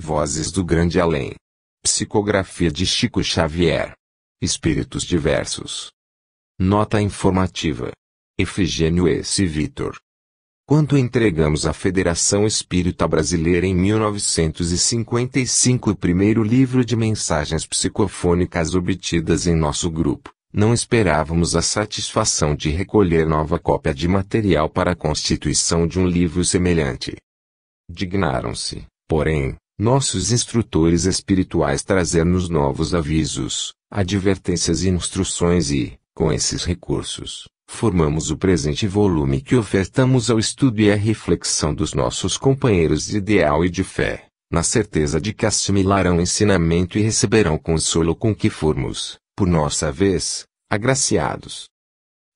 Vozes do Grande Além. Psicografia de Chico Xavier. Espíritos diversos. Nota informativa. Efigênio S. Vitor. quando entregamos à Federação Espírita Brasileira em 1955 o primeiro livro de mensagens psicofônicas obtidas em nosso grupo, não esperávamos a satisfação de recolher nova cópia de material para a constituição de um livro semelhante. Dignaram-se, porém, nossos instrutores espirituais trazer-nos novos avisos, advertências e instruções e, com esses recursos, formamos o presente volume que ofertamos ao estudo e à reflexão dos nossos companheiros de ideal e de fé, na certeza de que assimilarão o ensinamento e receberão consolo com que formos, por nossa vez, agraciados.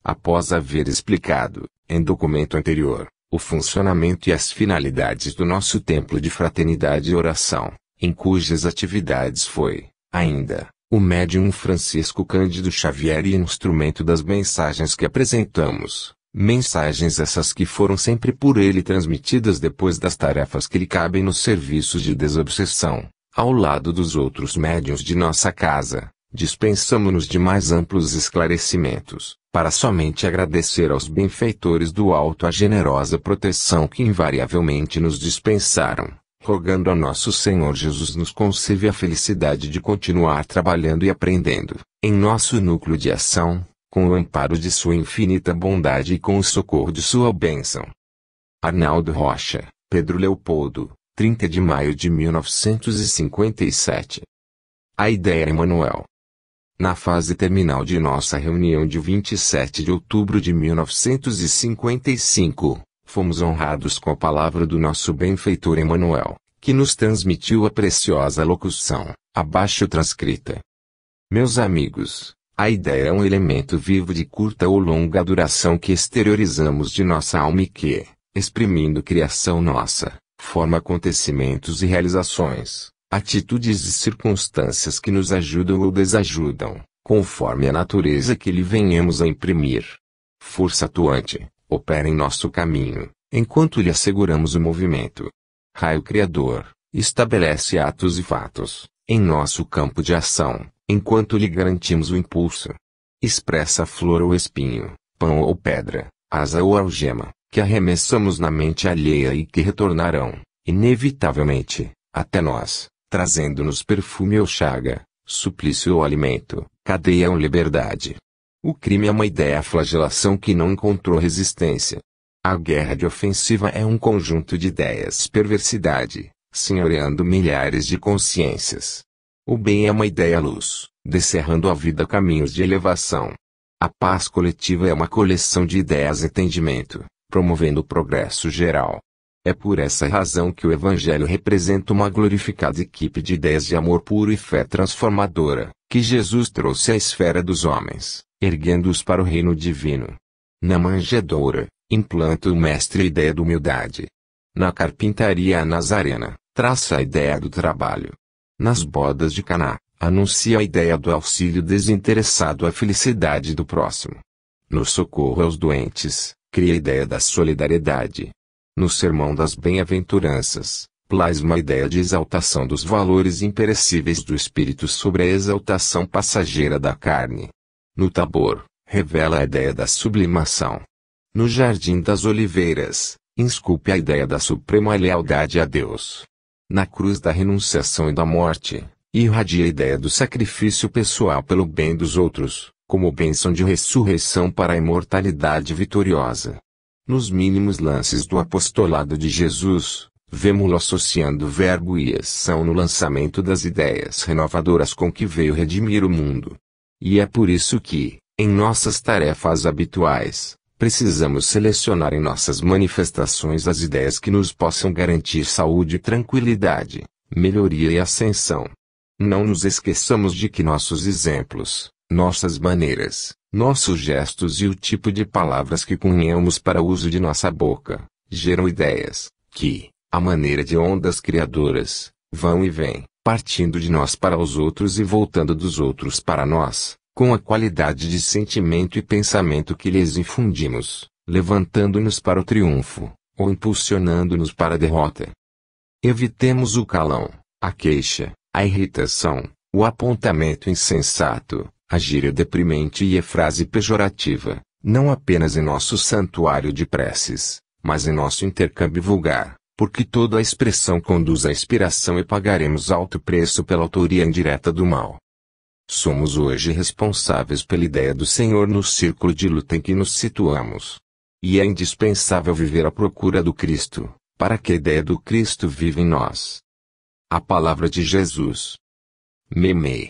Após haver explicado, em documento anterior, o funcionamento e as finalidades do nosso templo de fraternidade e oração, em cujas atividades foi, ainda, o médium Francisco Cândido Xavier e instrumento das mensagens que apresentamos, mensagens essas que foram sempre por ele transmitidas depois das tarefas que lhe cabem nos serviços de desobsessão, ao lado dos outros médiuns de nossa casa, dispensamo-nos de mais amplos esclarecimentos, para somente agradecer aos benfeitores do alto a generosa proteção que invariavelmente nos dispensaram, rogando a nosso Senhor Jesus nos conceva a felicidade de continuar trabalhando e aprendendo, em nosso núcleo de ação, com o amparo de sua infinita bondade e com o socorro de sua bênção. Arnaldo Rocha, Pedro Leopoldo, 30 de maio de 1957. A ideia é Emanuel. Na fase terminal de nossa reunião de 27 de outubro de 1955, fomos honrados com a palavra do nosso benfeitor Emanuel, que nos transmitiu a preciosa locução, abaixo transcrita. Meus amigos, a ideia é um elemento vivo de curta ou longa duração que exteriorizamos de nossa alma e que, exprimindo criação nossa, forma acontecimentos e realizações atitudes e circunstâncias que nos ajudam ou desajudam, conforme a natureza que lhe venhamos a imprimir. Força atuante, opera em nosso caminho, enquanto lhe asseguramos o movimento. Raio Criador, estabelece atos e fatos, em nosso campo de ação, enquanto lhe garantimos o impulso. Expressa flor ou espinho, pão ou pedra, asa ou algema, que arremessamos na mente alheia e que retornarão, inevitavelmente, até nós trazendo-nos perfume ou chaga, suplício ou alimento, cadeia ou liberdade. O crime é uma ideia flagelação que não encontrou resistência. A guerra de ofensiva é um conjunto de ideias perversidade, senhoreando milhares de consciências. O bem é uma ideia luz, descerrando a vida caminhos de elevação. A paz coletiva é uma coleção de ideias entendimento, promovendo o progresso geral. É por essa razão que o Evangelho representa uma glorificada equipe de ideias de amor puro e fé transformadora, que Jesus trouxe à esfera dos homens, erguendo-os para o reino divino. Na manjedoura, implanta o Mestre a ideia da humildade. Na carpintaria a Nazarena, traça a ideia do trabalho. Nas bodas de Caná, anuncia a ideia do auxílio desinteressado à felicidade do próximo. No socorro aos doentes, cria a ideia da solidariedade, no Sermão das Bem-aventuranças, plasma a ideia de exaltação dos valores imperecíveis do espírito sobre a exaltação passageira da carne. No Tabor, revela a ideia da sublimação. No Jardim das Oliveiras, insculpe a ideia da suprema lealdade a Deus. Na cruz da renunciação e da morte, irradia a ideia do sacrifício pessoal pelo bem dos outros, como bênção de ressurreição para a imortalidade vitoriosa. Nos mínimos lances do apostolado de Jesus, vemos-lo associando verbo e ação no lançamento das ideias renovadoras com que veio redimir o mundo. E é por isso que, em nossas tarefas habituais, precisamos selecionar em nossas manifestações as ideias que nos possam garantir saúde e tranquilidade, melhoria e ascensão. Não nos esqueçamos de que nossos exemplos, nossas maneiras, nossos gestos e o tipo de palavras que cunhamos para uso de nossa boca, geram ideias, que, à maneira de ondas criadoras, vão e vêm, partindo de nós para os outros e voltando dos outros para nós, com a qualidade de sentimento e pensamento que lhes infundimos, levantando-nos para o triunfo, ou impulsionando-nos para a derrota. Evitemos o calão, a queixa, a irritação, o apontamento insensato, a gíria deprimente e é frase pejorativa, não apenas em nosso santuário de preces, mas em nosso intercâmbio vulgar, porque toda a expressão conduz à inspiração e pagaremos alto preço pela autoria indireta do mal. Somos hoje responsáveis pela ideia do Senhor no círculo de luta em que nos situamos. E é indispensável viver à procura do Cristo, para que a ideia do Cristo viva em nós. A palavra de Jesus. Meme.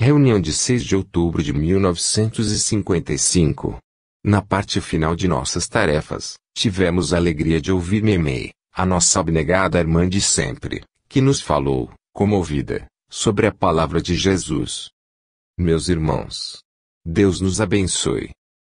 Reunião de 6 de outubro de 1955. Na parte final de nossas tarefas, tivemos a alegria de ouvir Memei, a nossa abnegada irmã de sempre, que nos falou, comovida, sobre a palavra de Jesus. Meus irmãos, Deus nos abençoe.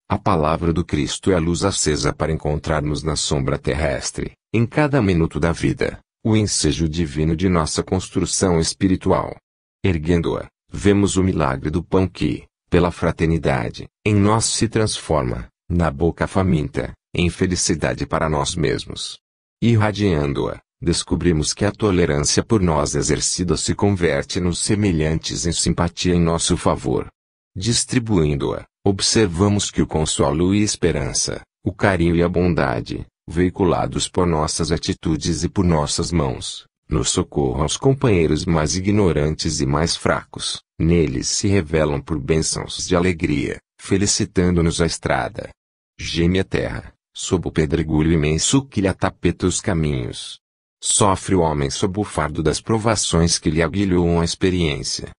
A palavra do Cristo é a luz acesa para encontrarmos na sombra terrestre, em cada minuto da vida, o ensejo divino de nossa construção espiritual. Erguendo-a, vemos o milagre do pão que, pela fraternidade, em nós se transforma, na boca faminta, em felicidade para nós mesmos. Irradiando-a, descobrimos que a tolerância por nós exercida se converte nos semelhantes em simpatia em nosso favor. Distribuindo-a, observamos que o consolo e esperança, o carinho e a bondade, veiculados por nossas atitudes e por nossas mãos, no socorro aos companheiros mais ignorantes e mais fracos. Neles se revelam por bênçãos de alegria, felicitando-nos a estrada. Geme a terra, sob o pedregulho imenso que lhe atapeta os caminhos. Sofre o homem sob o fardo das provações que lhe aguilhoam a experiência.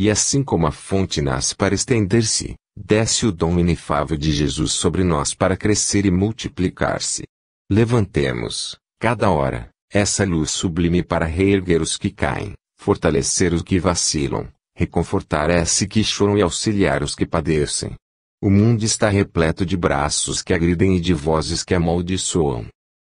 E assim como a fonte nasce para estender-se, desce o dom inefável de Jesus sobre nós para crescer e multiplicar-se. Levantemos, cada hora, essa luz sublime para reerguer os que caem, fortalecer os que vacilam, reconfortar esses que choram e auxiliar os que padecem. O mundo está repleto de braços que agridem e de vozes que amaldiçoam.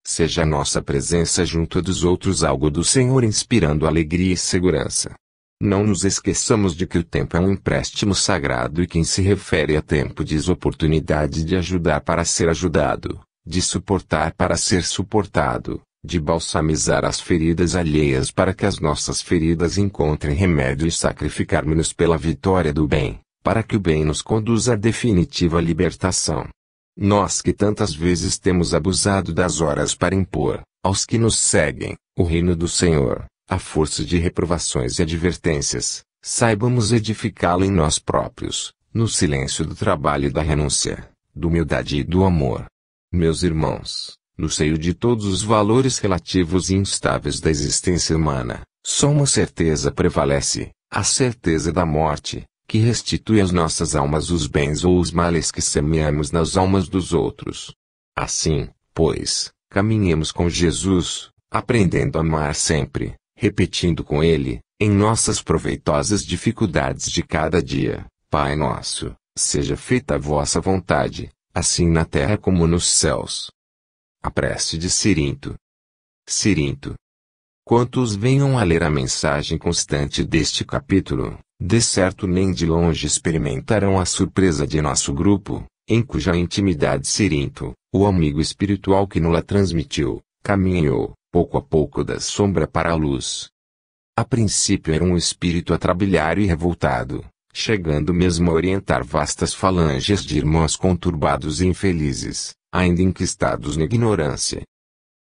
Seja a nossa presença junto dos outros algo do Senhor inspirando alegria e segurança. Não nos esqueçamos de que o tempo é um empréstimo sagrado e quem se refere a tempo diz oportunidade de ajudar para ser ajudado, de suportar para ser suportado, de balsamizar as feridas alheias para que as nossas feridas encontrem remédio e sacrificarmos-nos pela vitória do bem, para que o bem nos conduza à definitiva libertação. Nós que tantas vezes temos abusado das horas para impor, aos que nos seguem, o reino do Senhor, a força de reprovações e advertências, saibamos edificá-lo em nós próprios, no silêncio do trabalho e da renúncia, da humildade e do amor. Meus irmãos, no seio de todos os valores relativos e instáveis da existência humana, só uma certeza prevalece, a certeza da morte, que restitui às nossas almas os bens ou os males que semeamos nas almas dos outros. Assim, pois, caminhemos com Jesus, aprendendo a amar sempre, repetindo com Ele, em nossas proveitosas dificuldades de cada dia, Pai nosso, seja feita a vossa vontade, assim na terra como nos céus. A prece de Cirinto. Cirinto. Quantos venham a ler a mensagem constante deste capítulo, de certo nem de longe experimentarão a surpresa de nosso grupo, em cuja intimidade Cirinto, o amigo espiritual que nula transmitiu, caminhou, pouco a pouco da sombra para a luz. A princípio era um espírito atrabilhário e revoltado, chegando mesmo a orientar vastas falanges de irmãos conturbados e infelizes, ainda enquistados na ignorância.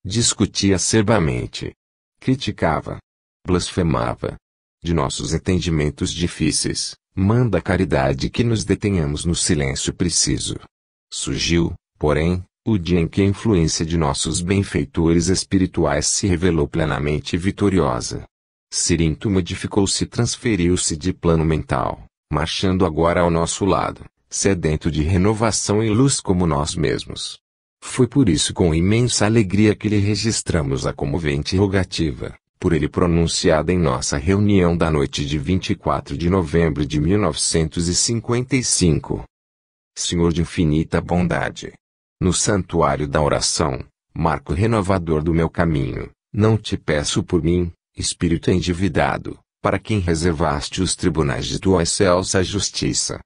Discutia acerbamente. Criticava. Blasfemava. De nossos entendimentos difíceis, manda a caridade que nos detenhamos no silêncio preciso. Surgiu, porém, o dia em que a influência de nossos benfeitores espirituais se revelou plenamente vitoriosa. Sirinto modificou-se e transferiu-se de plano mental, marchando agora ao nosso lado sedento de renovação e luz como nós mesmos. Foi por isso com imensa alegria que lhe registramos a comovente rogativa, por ele pronunciada em nossa reunião da noite de 24 de novembro de 1955. Senhor de infinita bondade, no santuário da oração, marco renovador do meu caminho, não te peço por mim, espírito endividado, para quem reservaste os tribunais de tua excelsa justiça,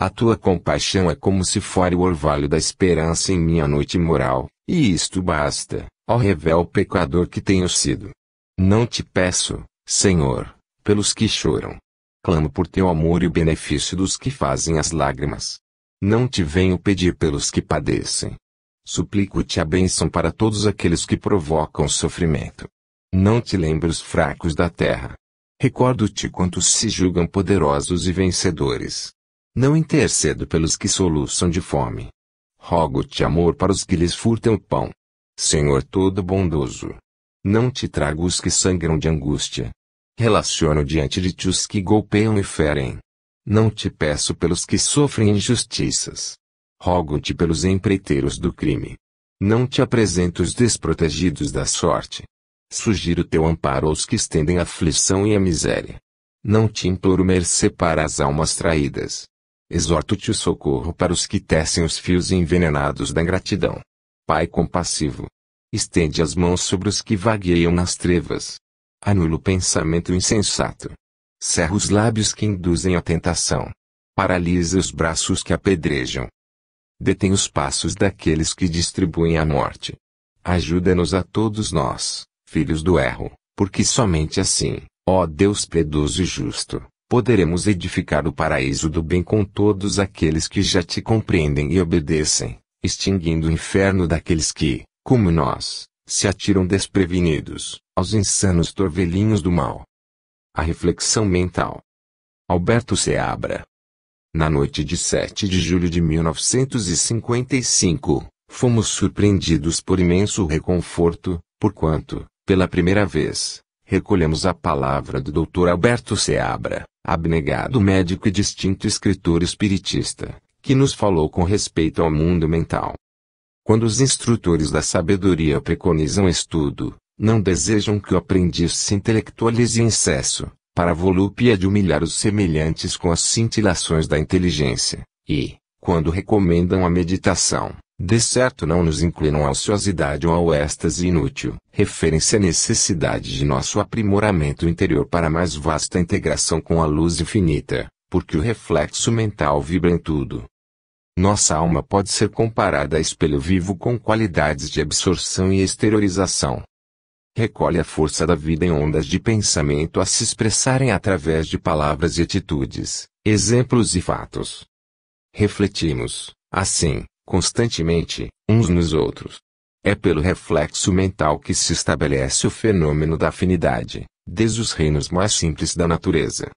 a tua compaixão é como se fore o orvalho da esperança em minha noite moral, e isto basta, ó revel pecador que tenho sido. Não te peço, Senhor, pelos que choram. Clamo por teu amor e o benefício dos que fazem as lágrimas. Não te venho pedir pelos que padecem. Suplico-te a bênção para todos aqueles que provocam sofrimento. Não te lembro os fracos da terra. Recordo-te quantos se julgam poderosos e vencedores não intercedo pelos que soluçam de fome. Rogo-te amor para os que lhes furtam o pão. Senhor todo bondoso. Não te trago os que sangram de angústia. Relaciono diante de ti os que golpeiam e ferem. Não te peço pelos que sofrem injustiças. Rogo-te pelos empreiteiros do crime. Não te apresento os desprotegidos da sorte. Sugiro teu amparo aos que estendem a aflição e a miséria. Não te imploro mercê para as almas traídas. Exorto-te o socorro para os que tecem os fios envenenados da ingratidão. Pai compassivo. Estende as mãos sobre os que vagueiam nas trevas. Anula o pensamento insensato. Cerra os lábios que induzem à tentação. Paralisa os braços que apedrejam. Detém os passos daqueles que distribuem a morte. Ajuda-nos a todos nós, filhos do erro, porque somente assim, ó Deus piedoso e justo, poderemos edificar o paraíso do bem com todos aqueles que já te compreendem e obedecem, extinguindo o inferno daqueles que, como nós, se atiram desprevenidos aos insanos torvelinhos do mal. A reflexão mental. Alberto Seabra. Na noite de 7 de julho de 1955, fomos surpreendidos por imenso reconforto, porquanto, pela primeira vez, recolhemos a palavra do Dr. Alberto Seabra, abnegado médico e distinto escritor espiritista, que nos falou com respeito ao mundo mental. Quando os instrutores da sabedoria preconizam estudo, não desejam que o aprendiz se intelectualize em excesso, para a volúpia de humilhar os semelhantes com as cintilações da inteligência, e, quando recomendam a meditação, de certo não nos inclinam à ociosidade ou ao êxtase inútil. Referem-se à necessidade de nosso aprimoramento interior para mais vasta integração com a luz infinita, porque o reflexo mental vibra em tudo. Nossa alma pode ser comparada a espelho vivo com qualidades de absorção e exteriorização. Recolhe a força da vida em ondas de pensamento a se expressarem através de palavras e atitudes, exemplos e fatos. Refletimos, assim, constantemente, uns nos outros. É pelo reflexo mental que se estabelece o fenômeno da afinidade, desde os reinos mais simples da natureza.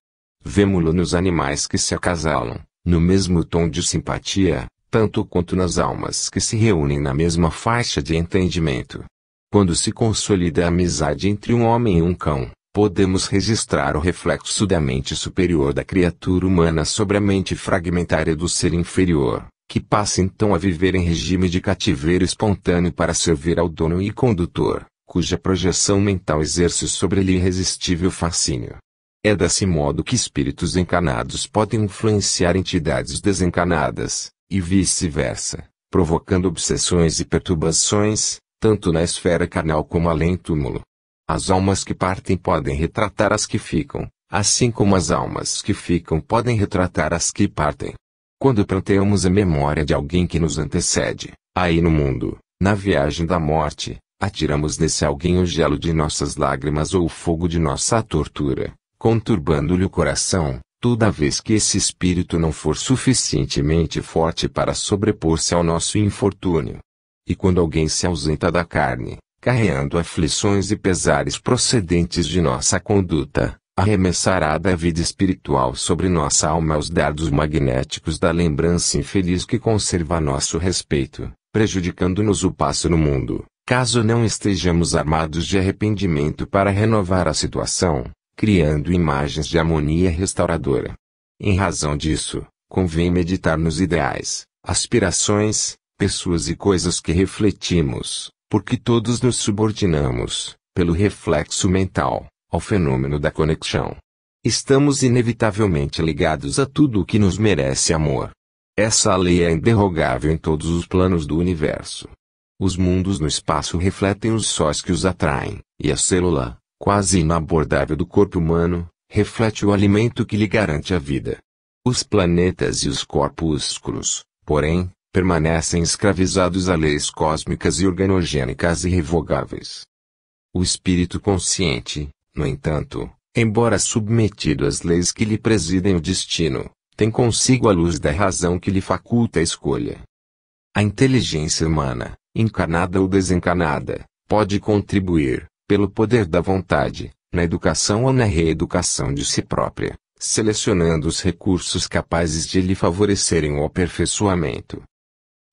Vemo-lo nos animais que se acasalam, no mesmo tom de simpatia, tanto quanto nas almas que se reúnem na mesma faixa de entendimento. Quando se consolida a amizade entre um homem e um cão, podemos registrar o reflexo da mente superior da criatura humana sobre a mente fragmentária do ser inferior, que passa então a viver em regime de cativeiro espontâneo para servir ao dono e condutor, cuja projeção mental exerce sobre ele irresistível fascínio. É desse modo que espíritos encarnados podem influenciar entidades desencarnadas, e vice-versa, provocando obsessões e perturbações, tanto na esfera carnal como além túmulo. As almas que partem podem retratar as que ficam, assim como as almas que ficam podem retratar as que partem. Quando planteamos a memória de alguém que nos antecede, aí no mundo, na viagem da morte, atiramos nesse alguém o gelo de nossas lágrimas ou o fogo de nossa tortura, conturbando-lhe o coração, toda vez que esse espírito não for suficientemente forte para sobrepor-se ao nosso infortúnio. E quando alguém se ausenta da carne, carreando aflições e pesares procedentes de nossa conduta, arremessará da vida espiritual sobre nossa alma os dardos magnéticos da lembrança infeliz que conserva nosso respeito, prejudicando-nos o passo no mundo. Caso não estejamos armados de arrependimento para renovar a situação, criando imagens de harmonia restauradora. Em razão disso, convém meditar nos ideais, aspirações, pessoas e coisas que refletimos, porque todos nos subordinamos, pelo reflexo mental, ao fenômeno da conexão. Estamos inevitavelmente ligados a tudo o que nos merece amor. Essa lei é inderrogável em todos os planos do universo. Os mundos no espaço refletem os sóis que os atraem, e a célula, quase inabordável do corpo humano, reflete o alimento que lhe garante a vida. Os planetas e os corpúsculos, porém, permanecem escravizados a leis cósmicas e organogênicas irrevogáveis. O espírito consciente, no entanto, embora submetido às leis que lhe presidem o destino, tem consigo a luz da razão que lhe faculta a escolha. A inteligência humana, encarnada ou desencarnada, pode contribuir, pelo poder da vontade, na educação ou na reeducação de si própria, selecionando os recursos capazes de lhe favorecerem o aperfeiçoamento.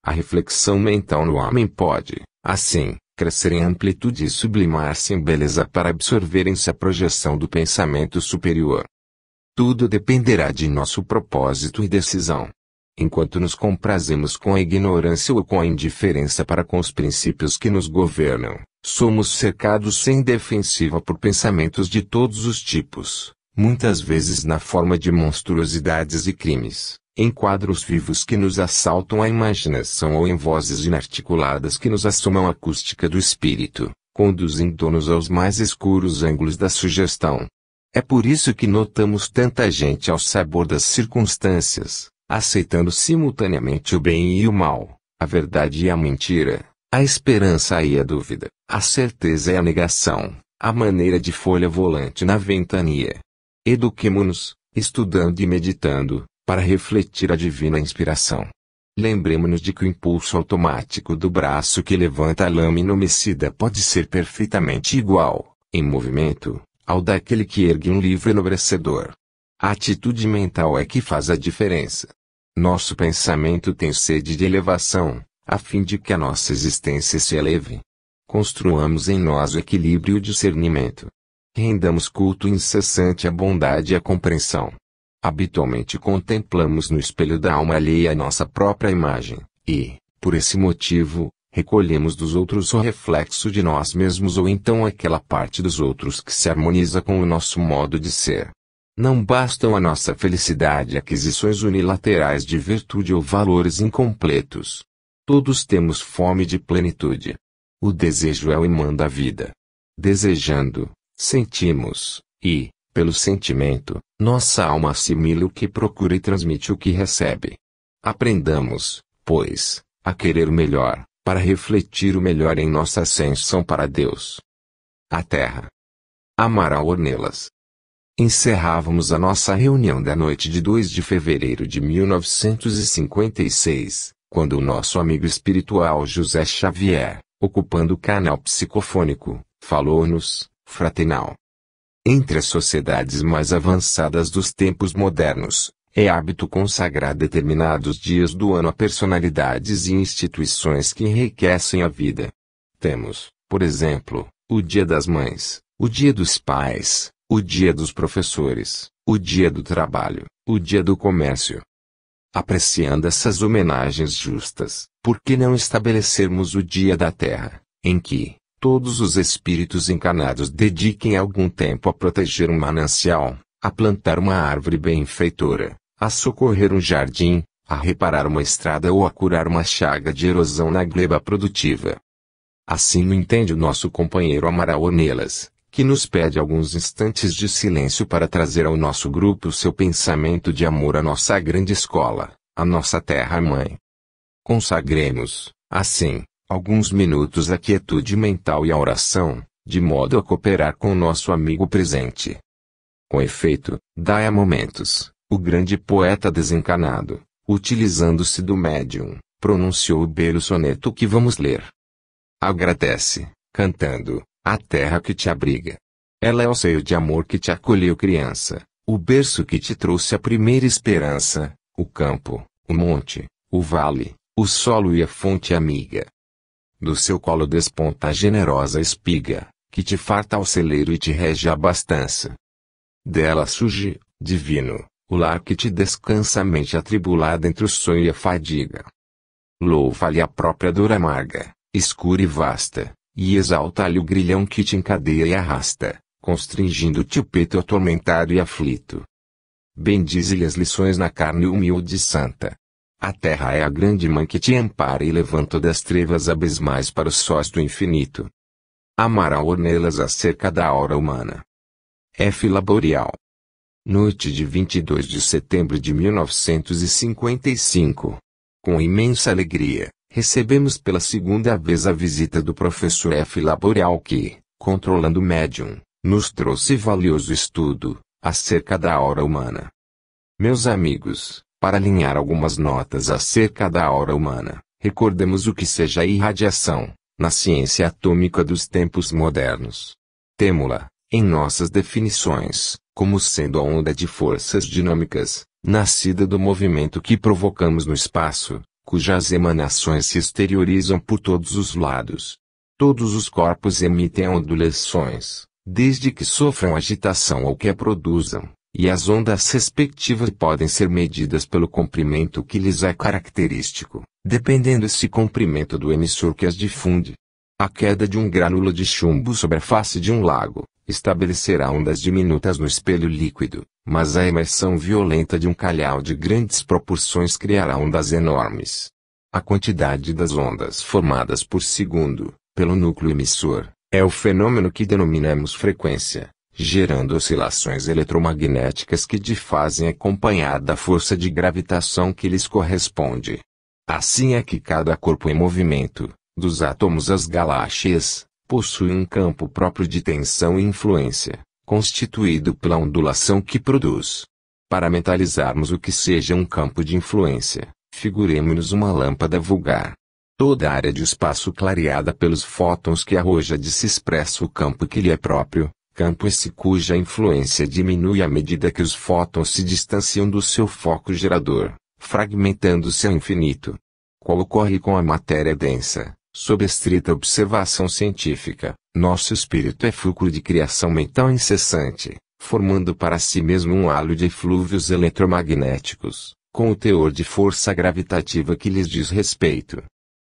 A reflexão mental no homem pode, assim, crescer em amplitude e sublimar-se em beleza para absorverem-se a projeção do pensamento superior. Tudo dependerá de nosso propósito e decisão. Enquanto nos comprazemos com a ignorância ou com a indiferença para com os princípios que nos governam, somos cercados sem defensiva por pensamentos de todos os tipos, muitas vezes na forma de monstruosidades e crimes em quadros vivos que nos assaltam a imaginação ou em vozes inarticuladas que nos assomam a acústica do espírito, conduzindo-nos aos mais escuros ângulos da sugestão. É por isso que notamos tanta gente ao sabor das circunstâncias, aceitando simultaneamente o bem e o mal, a verdade e a mentira, a esperança e a dúvida, a certeza e a negação, a maneira de folha volante na ventania. Eduquemo-nos, estudando e meditando, para refletir a divina inspiração. Lembremos-nos de que o impulso automático do braço que levanta a lâmina homicida pode ser perfeitamente igual, em movimento, ao daquele que ergue um livro enobrecedor. A atitude mental é que faz a diferença. Nosso pensamento tem sede de elevação, a fim de que a nossa existência se eleve. Construamos em nós o equilíbrio e o discernimento. Rendamos culto incessante à bondade e à compreensão. Habitualmente contemplamos no espelho da alma alheia a nossa própria imagem, e, por esse motivo, recolhemos dos outros o reflexo de nós mesmos ou então aquela parte dos outros que se harmoniza com o nosso modo de ser. Não bastam à nossa felicidade aquisições unilaterais de virtude ou valores incompletos. Todos temos fome de plenitude. O desejo é o imã da vida. Desejando, sentimos, e, pelo sentimento, nossa alma assimila o que procura e transmite o que recebe. Aprendamos, pois, a querer o melhor, para refletir o melhor em nossa ascensão para Deus. A Terra. Amaral Ornelas. Encerrávamos a nossa reunião da noite de 2 de fevereiro de 1956, quando o nosso amigo espiritual José Xavier, ocupando o canal psicofônico, falou-nos, fraternal, entre as sociedades mais avançadas dos tempos modernos, é hábito consagrar determinados dias do ano a personalidades e instituições que enriquecem a vida. Temos, por exemplo, o Dia das Mães, o Dia dos Pais, o Dia dos Professores, o Dia do Trabalho, o Dia do Comércio. Apreciando essas homenagens justas, por que não estabelecermos o Dia da Terra, em que, todos os espíritos encarnados dediquem algum tempo a proteger um manancial, a plantar uma árvore benfeitora, a socorrer um jardim, a reparar uma estrada ou a curar uma chaga de erosão na gleba produtiva. Assim o entende o nosso companheiro Amaraonelas, que nos pede alguns instantes de silêncio para trazer ao nosso grupo o seu pensamento de amor à nossa grande escola, à nossa terra-mãe. Consagremos, assim, alguns minutos a quietude mental e a oração, de modo a cooperar com o nosso amigo presente. Com efeito, dai a momentos, o grande poeta desencanado, utilizando-se do médium, pronunciou o belo soneto que vamos ler. Agradece, cantando, a terra que te abriga. Ela é o seio de amor que te acolheu criança, o berço que te trouxe a primeira esperança, o campo, o monte, o vale, o solo e a fonte amiga. Do seu colo desponta a generosa espiga, que te farta ao celeiro e te rege a abastança. Dela surge, divino, o lar que te descansa a mente atribulada entre o sonho e a fadiga. Louva-lhe a própria dor amarga, escura e vasta, e exalta-lhe o grilhão que te encadeia e arrasta, constringindo-te o peito atormentado e aflito. Bendize-lhe as lições na carne humilde e santa, a terra é a grande mãe que te ampara e levanta das trevas abismais para os sóis do infinito. Amará ornelas acerca da hora humana. F. Laboreal. Noite de 22 de setembro de 1955. Com imensa alegria, recebemos pela segunda vez a visita do professor F. Laboreal que, controlando o médium, nos trouxe valioso estudo, acerca da hora humana. Meus amigos, para alinhar algumas notas acerca da aura humana, recordemos o que seja a irradiação, na ciência atômica dos tempos modernos. Temo-la, em nossas definições, como sendo a onda de forças dinâmicas, nascida do movimento que provocamos no espaço, cujas emanações se exteriorizam por todos os lados. Todos os corpos emitem ondulações, desde que sofram agitação ou que a produzam e as ondas respectivas podem ser medidas pelo comprimento que lhes é característico, dependendo esse comprimento do emissor que as difunde. A queda de um granulo de chumbo sobre a face de um lago estabelecerá ondas diminutas no espelho líquido, mas a emersão violenta de um calhau de grandes proporções criará ondas enormes. A quantidade das ondas formadas por segundo, pelo núcleo emissor, é o fenômeno que denominamos frequência gerando oscilações eletromagnéticas que fazem acompanhada da força de gravitação que lhes corresponde. Assim é que cada corpo em movimento, dos átomos às galáxias, possui um campo próprio de tensão e influência, constituído pela ondulação que produz. Para mentalizarmos o que seja um campo de influência, figuremos-nos uma lâmpada vulgar. Toda a área de espaço clareada pelos fótons que arroja de se expressa o campo que lhe é próprio, campo esse cuja influência diminui à medida que os fótons se distanciam do seu foco gerador, fragmentando-se ao infinito. Qual ocorre com a matéria densa, sob estrita observação científica, nosso espírito é fulcro de criação mental incessante, formando para si mesmo um halo de eflúvios eletromagnéticos, com o teor de força gravitativa que lhes diz respeito.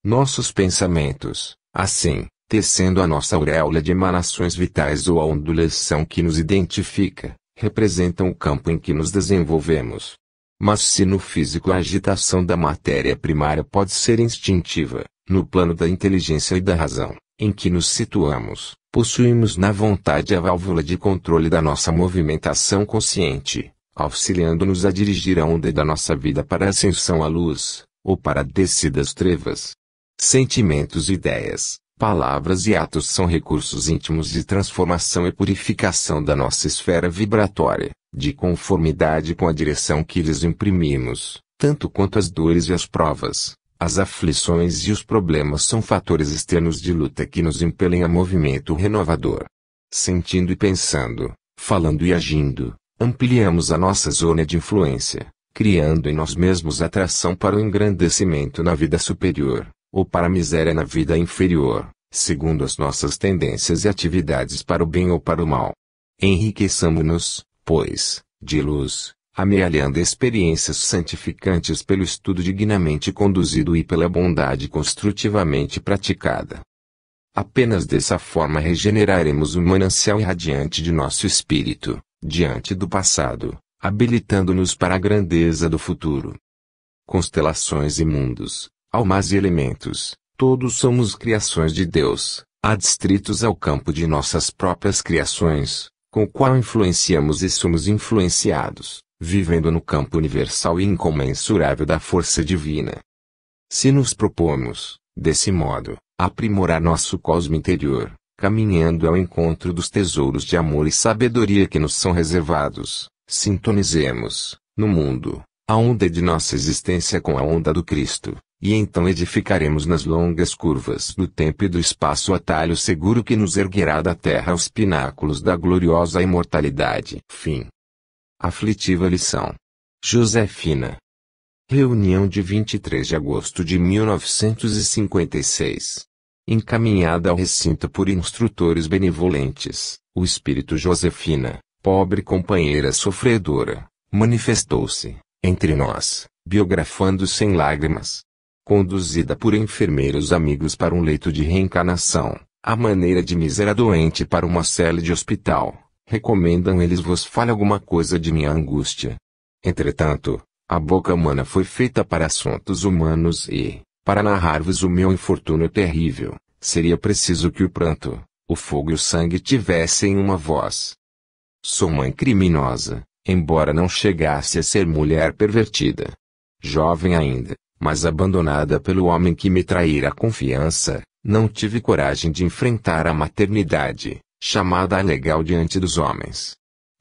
Nossos pensamentos, assim, tecendo a nossa auréola de emanações vitais ou a ondulação que nos identifica, representam o campo em que nos desenvolvemos. Mas se no físico a agitação da matéria primária pode ser instintiva, no plano da inteligência e da razão, em que nos situamos, possuímos na vontade a válvula de controle da nossa movimentação consciente, auxiliando-nos a dirigir a onda da nossa vida para a ascensão à luz, ou para a descida às trevas. Sentimentos e ideias, Palavras e atos são recursos íntimos de transformação e purificação da nossa esfera vibratória, de conformidade com a direção que lhes imprimimos, tanto quanto as dores e as provas, as aflições e os problemas são fatores externos de luta que nos impelem a movimento renovador. Sentindo e pensando, falando e agindo, ampliamos a nossa zona de influência, criando em nós mesmos atração para o engrandecimento na vida superior ou para a miséria na vida inferior, segundo as nossas tendências e atividades para o bem ou para o mal. Enriqueçamo-nos, pois, de luz, amealhando experiências santificantes pelo estudo dignamente conduzido e pela bondade construtivamente praticada. Apenas dessa forma regeneraremos o manancial irradiante de nosso espírito, diante do passado, habilitando-nos para a grandeza do futuro. Constelações e mundos, almas e elementos, todos somos criações de Deus, adstritos ao campo de nossas próprias criações, com o qual influenciamos e somos influenciados, vivendo no campo universal e incomensurável da força divina. Se nos propomos, desse modo, aprimorar nosso cosmo interior, caminhando ao encontro dos tesouros de amor e sabedoria que nos são reservados, sintonizemos, no mundo, a onda de nossa existência com a onda do Cristo, e então edificaremos nas longas curvas do tempo e do espaço atalho seguro que nos erguerá da terra aos pináculos da gloriosa imortalidade. Fim. Aflitiva lição. Josefina. Reunião de 23 de agosto de 1956. Encaminhada ao recinto por instrutores benevolentes, o espírito Josefina, pobre companheira sofredora, manifestou-se entre nós, biografando sem lágrimas. Conduzida por enfermeiros amigos para um leito de reencarnação, à maneira de mísera doente para uma cela de hospital, recomendam eles vos fale alguma coisa de minha angústia. Entretanto, a boca humana foi feita para assuntos humanos e, para narrar-vos o meu infortúnio terrível, seria preciso que o pranto, o fogo e o sangue tivessem uma voz. Sou mãe criminosa, embora não chegasse a ser mulher pervertida. Jovem ainda, mas abandonada pelo homem que me traíra a confiança, não tive coragem de enfrentar a maternidade, chamada a legal diante dos homens.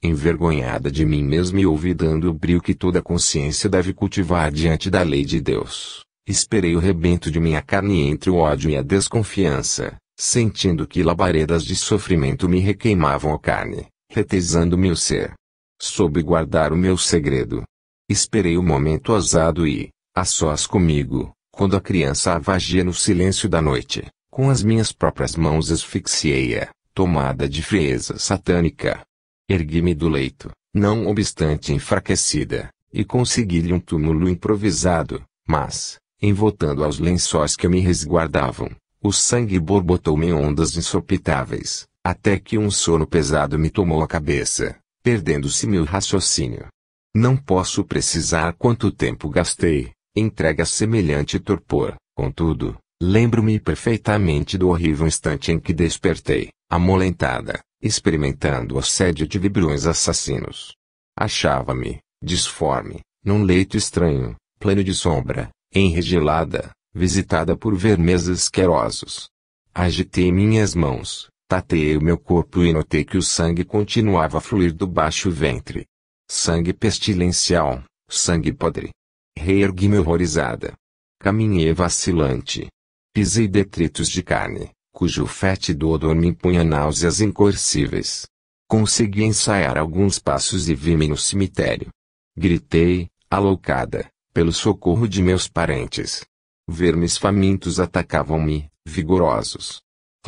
Envergonhada de mim mesma e ouvidando o brio que toda consciência deve cultivar diante da lei de Deus, esperei o rebento de minha carne entre o ódio e a desconfiança, sentindo que labaredas de sofrimento me requeimavam a carne, retesando o ser soube guardar o meu segredo. Esperei o momento ousado e, a sós comigo, quando a criança avagia no silêncio da noite, com as minhas próprias mãos asfixiei-a, tomada de frieza satânica. Ergui-me do leito, não obstante enfraquecida, e consegui-lhe um túmulo improvisado, mas, envoltando aos lençóis que me resguardavam, o sangue borbotou-me em ondas insopitáveis, até que um sono pesado me tomou a cabeça, perdendo-se meu raciocínio. Não posso precisar quanto tempo gastei, entregue a semelhante torpor, contudo, lembro-me perfeitamente do horrível instante em que despertei, amolentada, experimentando o assédio de vibrões assassinos. Achava-me, disforme, num leito estranho, pleno de sombra, enregelada, visitada por vermes asquerosos. Agitei minhas mãos, Tateei o meu corpo e notei que o sangue continuava a fluir do baixo ventre. Sangue pestilencial, sangue podre. Reergui-me horrorizada. Caminhei vacilante. Pisei detritos de carne, cujo fétido odor me impunha náuseas incoercíveis. Consegui ensaiar alguns passos e vi-me no cemitério. Gritei, alocada, pelo socorro de meus parentes. Vermes famintos atacavam-me, vigorosos.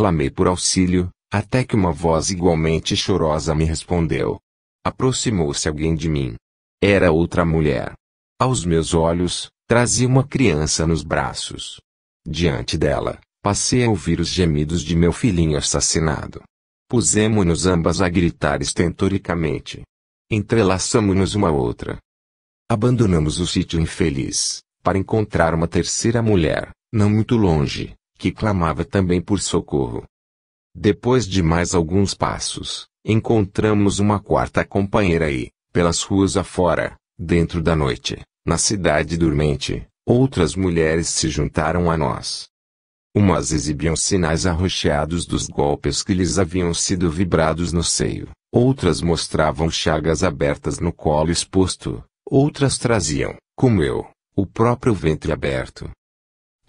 Clamei por auxílio, até que uma voz igualmente chorosa me respondeu. Aproximou-se alguém de mim. Era outra mulher. Aos meus olhos, trazia uma criança nos braços. Diante dela, passei a ouvir os gemidos de meu filhinho assassinado. Pusemo-nos ambas a gritar estentoricamente. Entrelaçamo-nos uma outra. Abandonamos o sítio infeliz, para encontrar uma terceira mulher, não muito longe, que clamava também por socorro. Depois de mais alguns passos, encontramos uma quarta companheira e, pelas ruas afora, dentro da noite, na cidade dormente, outras mulheres se juntaram a nós. Umas exibiam sinais arroxeados dos golpes que lhes haviam sido vibrados no seio, outras mostravam chagas abertas no colo exposto, outras traziam, como eu, o próprio ventre aberto,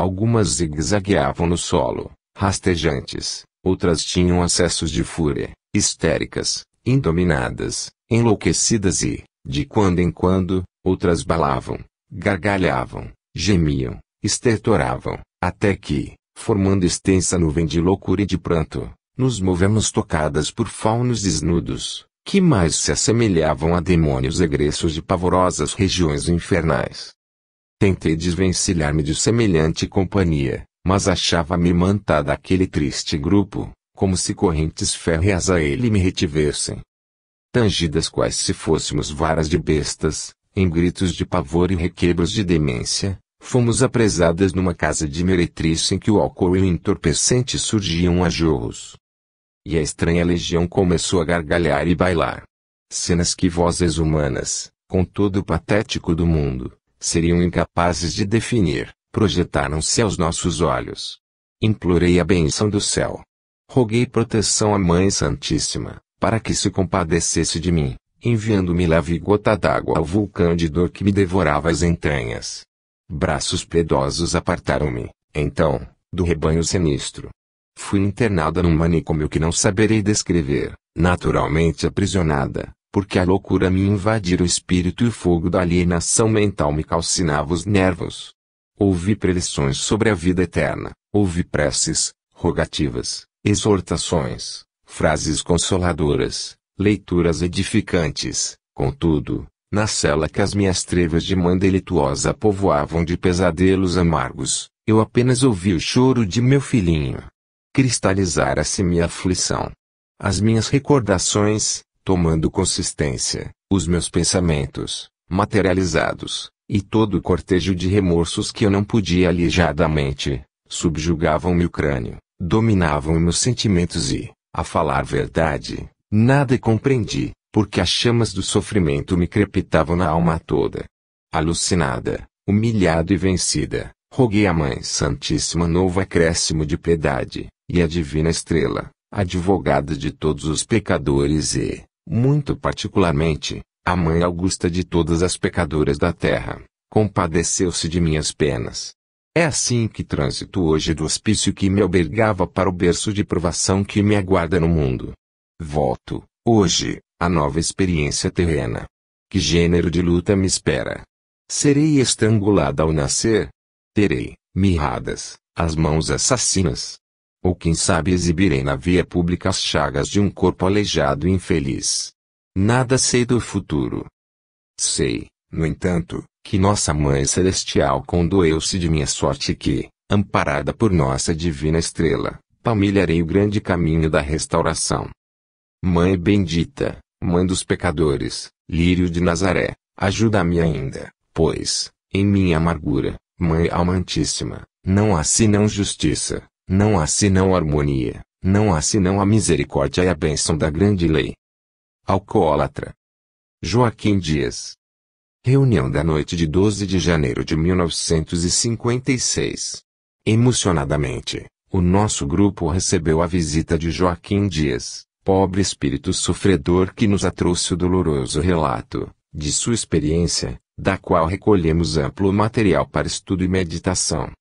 Algumas zigue-zagueavam no solo, rastejantes, outras tinham acessos de fúria, histéricas, indominadas, enlouquecidas e, de quando em quando, outras balavam, gargalhavam, gemiam, estertoravam, até que, formando extensa nuvem de loucura e de pranto, nos movemos tocadas por faunos desnudos, que mais se assemelhavam a demônios egressos de pavorosas regiões infernais. Tentei desvencilhar-me de semelhante companhia, mas achava-me mantada aquele triste grupo, como se correntes férreas a ele me retivessem. Tangidas quais se fôssemos varas de bestas, em gritos de pavor e requebros de demência, fomos apresadas numa casa de meretriz em que o álcool e o entorpecente surgiam a jorros. E a estranha legião começou a gargalhar e bailar. Cenas que vozes humanas, com todo o patético do mundo, seriam incapazes de definir, projetaram-se aos nossos olhos. Implorei a benção do céu. Roguei proteção à Mãe Santíssima, para que se compadecesse de mim, enviando-me leve gota d'água ao vulcão de dor que me devorava as entranhas. Braços piedosos apartaram-me, então, do rebanho sinistro. Fui internada num manicômio que não saberei descrever, naturalmente aprisionada, porque a loucura me invadira o espírito e o fogo da alienação mental me calcinava os nervos. Ouvi preleções sobre a vida eterna, ouvi preces, rogativas, exortações, frases consoladoras, leituras edificantes, contudo, na cela que as minhas trevas de mãe delituosa povoavam de pesadelos amargos, eu apenas ouvi o choro de meu filhinho. Cristalizara-se minha aflição. As minhas recordações, tomando consistência, os meus pensamentos, materializados, e todo o cortejo de remorsos que eu não podia alijar da mente, subjugavam-me o crânio, dominavam meus sentimentos e, a falar verdade, nada compreendi, porque as chamas do sofrimento me crepitavam na alma toda. Alucinada, humilhada e vencida, roguei à Mãe Santíssima novo acréscimo de piedade, e à Divina Estrela, advogada de todos os pecadores e, muito particularmente, a mãe augusta de todas as pecadoras da terra, compadeceu-se de minhas penas. É assim que transito hoje do hospício que me albergava para o berço de provação que me aguarda no mundo. Volto, hoje, à nova experiência terrena. Que gênero de luta me espera? Serei estrangulada ao nascer? Terei, mirradas, as mãos assassinas, ou quem sabe exibirei na via pública as chagas de um corpo aleijado e infeliz. Nada sei do futuro. Sei, no entanto, que nossa Mãe Celestial condoeu-se de minha sorte e que, amparada por nossa divina estrela, palmilharei o grande caminho da restauração. Mãe bendita, Mãe dos pecadores, Lírio de Nazaré, ajuda-me ainda, pois, em minha amargura, Mãe amantíssima, não há senão justiça, não há senão harmonia, não há senão a misericórdia e a bênção da grande lei. Alcoólatra. Joaquim Dias. Reunião da noite de 12 de janeiro de 1956. Emocionadamente, o nosso grupo recebeu a visita de Joaquim Dias, pobre espírito sofredor que nos trouxe o doloroso relato, de sua experiência, da qual recolhemos amplo material para estudo e meditação.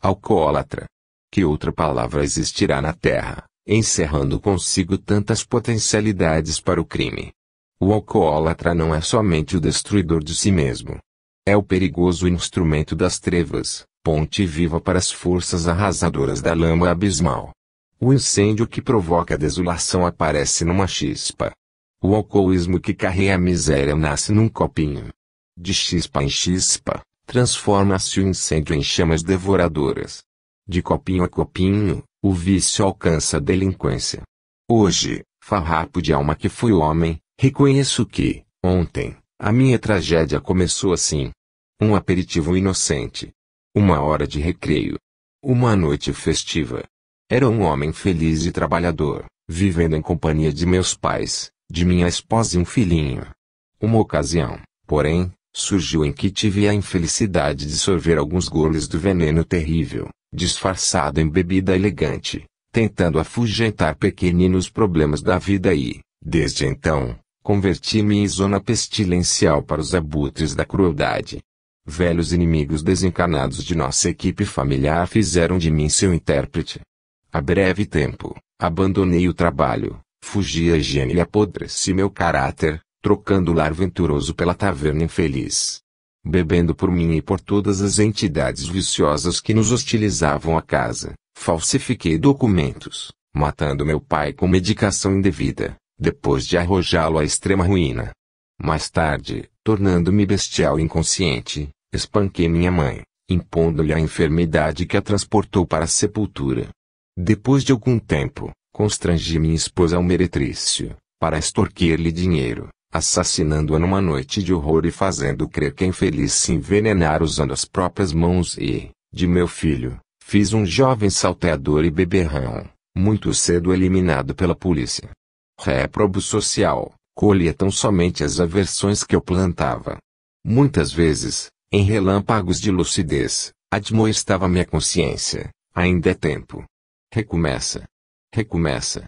Alcoólatra que outra palavra existirá na Terra, encerrando consigo tantas potencialidades para o crime. O alcoólatra não é somente o destruidor de si mesmo. É o perigoso instrumento das trevas, ponte viva para as forças arrasadoras da lama abismal. O incêndio que provoca a desolação aparece numa chispa. O alcoolismo que carrega a miséria nasce num copinho. De chispa em chispa, transforma-se o incêndio em chamas devoradoras. De copinho a copinho, o vício alcança a delinquência. Hoje, farrapo de alma que fui homem, reconheço que, ontem, a minha tragédia começou assim. Um aperitivo inocente. Uma hora de recreio. Uma noite festiva. Era um homem feliz e trabalhador, vivendo em companhia de meus pais, de minha esposa e um filhinho. Uma ocasião, porém, surgiu em que tive a infelicidade de sorver alguns goles do veneno terrível, disfarçado em bebida elegante, tentando afugentar pequeninos problemas da vida e, desde então, converti-me em zona pestilencial para os abutres da crueldade. Velhos inimigos desencarnados de nossa equipe familiar fizeram de mim seu intérprete. A breve tempo, abandonei o trabalho, fugi a higiene e apodreci meu caráter, trocando o lar venturoso pela taverna infeliz bebendo por mim e por todas as entidades viciosas que nos hostilizavam a casa, falsifiquei documentos, matando meu pai com medicação indevida, depois de arrojá-lo à extrema ruína. Mais tarde, tornando-me bestial e inconsciente, espanquei minha mãe, impondo-lhe a enfermidade que a transportou para a sepultura. Depois de algum tempo, constrangi minha esposa ao meretrício, para extorquir-lhe dinheiro, assassinando-a numa noite de horror e fazendo crer que a é infeliz se envenenara usando as próprias mãos e, de meu filho, fiz um jovem salteador e beberrão, muito cedo eliminado pela polícia. Réprobo social, colhia tão somente as aversões que eu plantava. Muitas vezes, em relâmpagos de lucidez, admoestava minha consciência, ainda é tempo. Recomeça. Recomeça.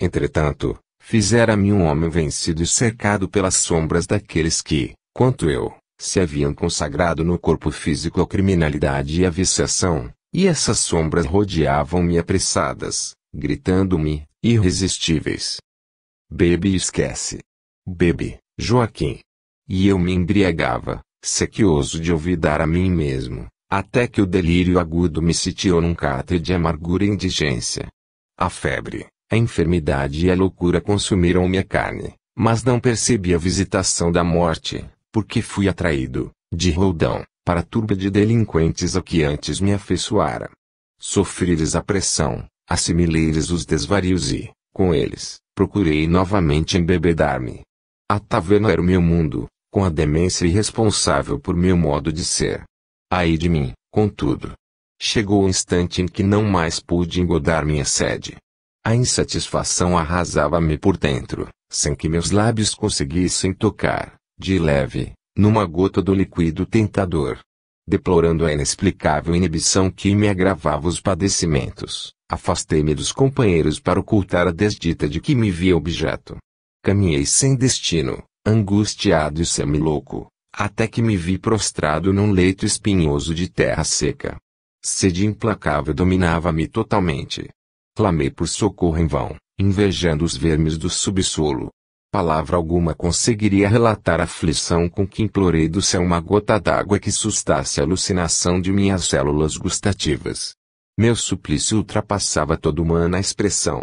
Entretanto, fizera-me um homem vencido e cercado pelas sombras daqueles que, quanto eu, se haviam consagrado no corpo físico a criminalidade e a viciação, e essas sombras rodeavam-me apressadas, gritando-me, irresistíveis. Bebe e esquece. Bebe, Joaquim. E eu me embriagava, sequioso de olvidar a mim mesmo, até que o delírio agudo me sitiou num catre de amargura e indigência. A febre, a enfermidade e a loucura consumiram minha carne, mas não percebi a visitação da morte, porque fui atraído, de roldão, para a turba de delinquentes a que antes me afeiçoara. Sofri-lhes a pressão, assimilei-lhes os desvarios e, com eles, procurei novamente embebedar-me. A taverna era o meu mundo, com a demência irresponsável por meu modo de ser. Aí de mim, contudo. Chegou o instante em que não mais pude engodar minha sede, a insatisfação arrasava-me por dentro, sem que meus lábios conseguissem tocar, de leve, numa gota do líquido tentador. Deplorando a inexplicável inibição que me agravava os padecimentos, afastei-me dos companheiros para ocultar a desdita de que me via objeto. Caminhei sem destino, angustiado e semi louco, até que me vi prostrado num leito espinhoso de terra seca. Sede implacável dominava-me totalmente, Clamei por socorro em vão, invejando os vermes do subsolo. Palavra alguma conseguiria relatar a aflição com que implorei do céu uma gota d'água que sustasse a alucinação de minhas células gustativas. Meu suplício ultrapassava toda humana expressão.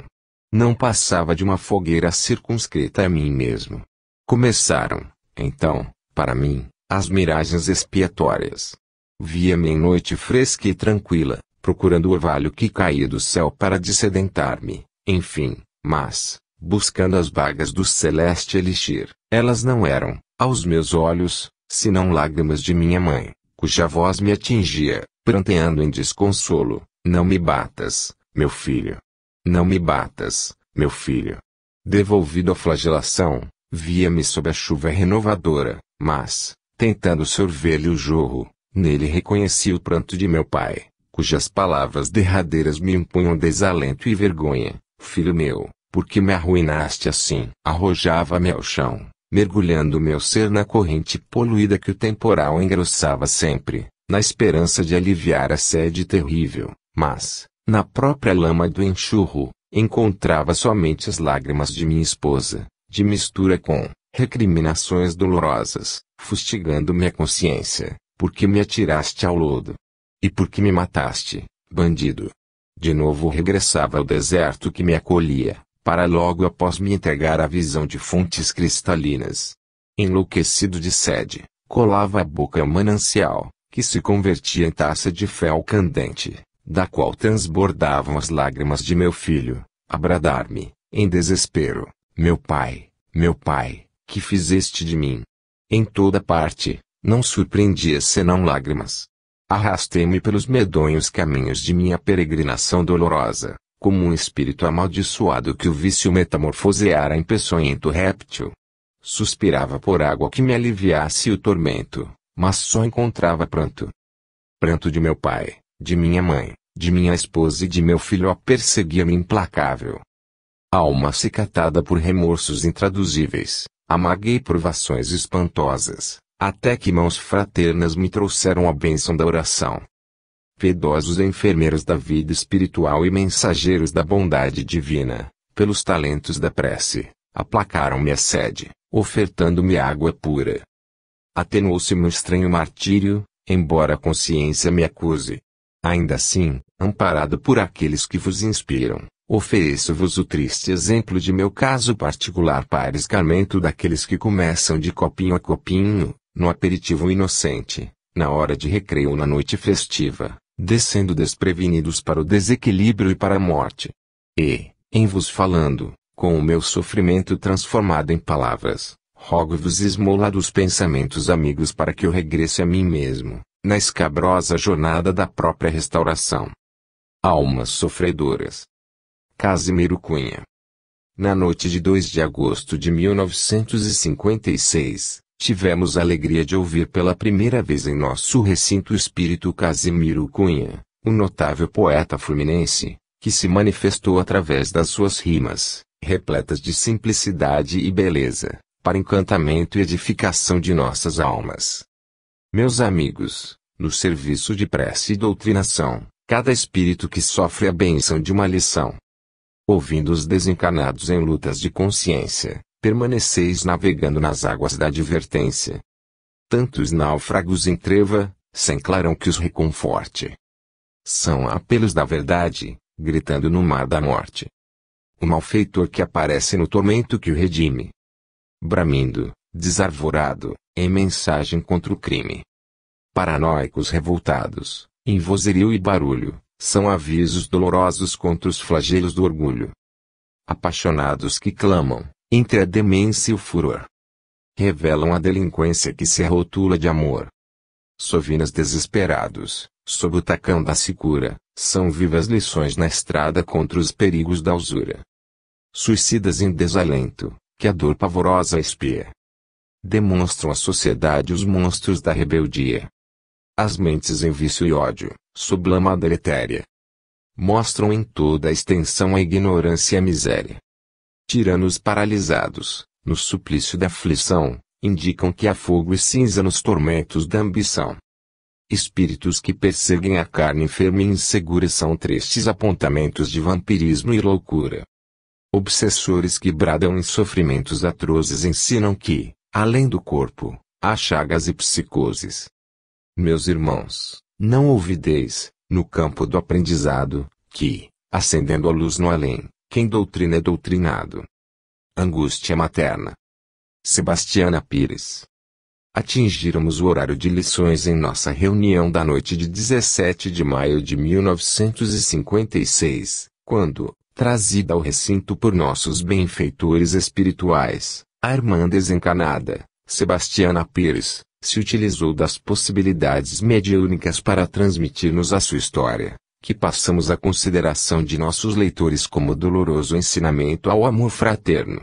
Não passava de uma fogueira circunscrita a mim mesmo. Começaram, então, para mim, as miragens expiatórias. Via-me em noite fresca e tranquila, procurando o orvalho que caía do céu para dissedentar me enfim, mas, buscando as bagas do celeste elixir, elas não eram, aos meus olhos, senão lágrimas de minha mãe, cuja voz me atingia, pranteando em desconsolo, não me batas, meu filho. Não me batas, meu filho. Devolvido à flagelação, via-me sob a chuva renovadora, mas, tentando sorver-lhe o jorro, nele reconheci o pranto de meu pai, cujas palavras derradeiras me impunham desalento e vergonha. Filho meu, por que me arruinaste assim? Arrojava-me ao chão, mergulhando meu ser na corrente poluída que o temporal engrossava sempre, na esperança de aliviar a sede terrível, mas, na própria lama do enxurro, encontrava somente as lágrimas de minha esposa, de mistura com recriminações dolorosas, fustigando minha consciência, porque me atiraste ao lodo, e por que me mataste, bandido? De novo regressava ao deserto que me acolhia, para logo após me entregar à visão de fontes cristalinas. Enlouquecido de sede, colava a boca ao manancial, que se convertia em taça de fel candente, da qual transbordavam as lágrimas de meu filho, a bradar-me, em desespero, meu pai, meu pai, que fizeste de mim? Em toda parte, não surpreendia senão lágrimas. Arrastei-me pelos medonhos caminhos de minha peregrinação dolorosa, como um espírito amaldiçoado que o vício metamorfoseara em peçonhento réptil. Suspirava por água que me aliviasse o tormento, mas só encontrava pranto. Pranto de meu pai, de minha mãe, de minha esposa e de meu filho a perseguia-me implacável. Alma cicatada por remorsos intraduzíveis, amaguei provações espantosas, até que mãos fraternas me trouxeram a bênção da oração. Piedosos enfermeiros da vida espiritual e mensageiros da bondade divina, pelos talentos da prece, aplacaram-me a sede, ofertando-me água pura. Atenuou-se meu estranho martírio, embora a consciência me acuse. Ainda assim, amparado por aqueles que vos inspiram, Ofereço-vos o triste exemplo de meu caso particular para escarmento daqueles que começam de copinho a copinho, no aperitivo inocente, na hora de recreio ou na noite festiva, descendo desprevenidos para o desequilíbrio e para a morte. E, em vos falando, com o meu sofrimento transformado em palavras, rogo-vos esmola dos pensamentos amigos para que eu regresse a mim mesmo, na escabrosa jornada da própria restauração. Almas sofredoras. Casimiro Cunha. Na noite de 2 de agosto de 1956, Tivemos a alegria de ouvir pela primeira vez em nosso recinto o espírito Casimiro Cunha, um notável poeta fluminense, que se manifestou através das suas rimas, repletas de simplicidade e beleza, para encantamento e edificação de nossas almas. Meus amigos, no serviço de prece e doutrinação, cada espírito que sofre a benção de uma lição. Ouvindo os desencarnados em lutas de consciência, permaneceis navegando nas águas da advertência. Tantos náufragos em treva, sem clarão que os reconforte. São apelos da verdade, gritando no mar da morte. O malfeitor que aparece no tormento que o redime. Bramindo, desarvorado, em mensagem contra o crime. Paranoicos revoltados, em vozerio e barulho, são avisos dolorosos contra os flagelos do orgulho. Apaixonados que clamam, entre a demência e o furor. Revelam a delinquência que se rotula de amor. Sovinas desesperados, sob o tacão da sicura, são vivas lições na estrada contra os perigos da usura. Suicidas em desalento, que a dor pavorosa espia. Demonstram à sociedade os monstros da rebeldia. As mentes em vício e ódio, sublama a deletéria. Mostram em toda a extensão a ignorância e a miséria tiranos paralisados, no suplício da aflição, indicam que há fogo e cinza nos tormentos da ambição. Espíritos que perseguem a carne enferma e insegura são tristes apontamentos de vampirismo e loucura. Obsessores que bradam em sofrimentos atrozes ensinam que, além do corpo, há chagas e psicoses. Meus irmãos, não ouvideis, no campo do aprendizado, que, acendendo a luz no além, quem doutrina é doutrinado. Angústia materna. Sebastiana Pires. Atingirmos o horário de lições em nossa reunião da noite de 17 de maio de 1956, quando, trazida ao recinto por nossos benfeitores espirituais, a irmã desencanada, Sebastiana Pires, se utilizou das possibilidades mediúnicas para transmitir-nos a sua história, que passamos à consideração de nossos leitores como doloroso ensinamento ao amor fraterno.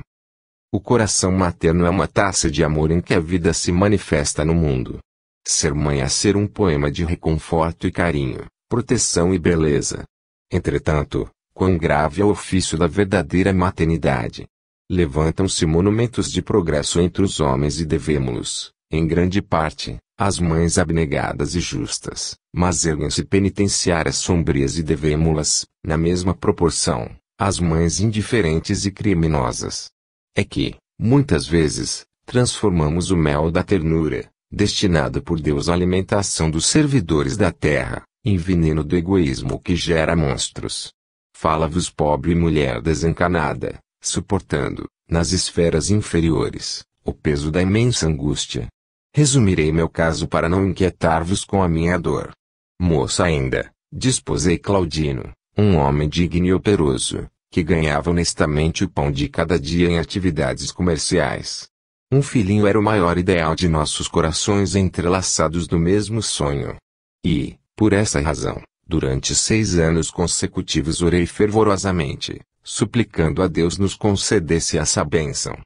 O coração materno é uma taça de amor em que a vida se manifesta no mundo. Ser mãe é ser um poema de reconforto e carinho, proteção e beleza. Entretanto, quão grave é o ofício da verdadeira maternidade. Levantam-se monumentos de progresso entre os homens e devemos-los, em grande parte, as mães abnegadas e justas, mas erguem-se penitenciárias sombrias e devemos-las, na mesma proporção, as mães indiferentes e criminosas. É que, muitas vezes, transformamos o mel da ternura, destinado por Deus à alimentação dos servidores da terra, em veneno do egoísmo que gera monstros. Fala-vos pobre mulher desencanada, suportando, nas esferas inferiores, o peso da imensa angústia, Resumirei meu caso para não inquietar-vos com a minha dor. Moça ainda, disposei Claudino, um homem digno e operoso, que ganhava honestamente o pão de cada dia em atividades comerciais. Um filhinho era o maior ideal de nossos corações entrelaçados do mesmo sonho. E, por essa razão, durante seis anos consecutivos orei fervorosamente, suplicando a Deus nos concedesse essa bênção.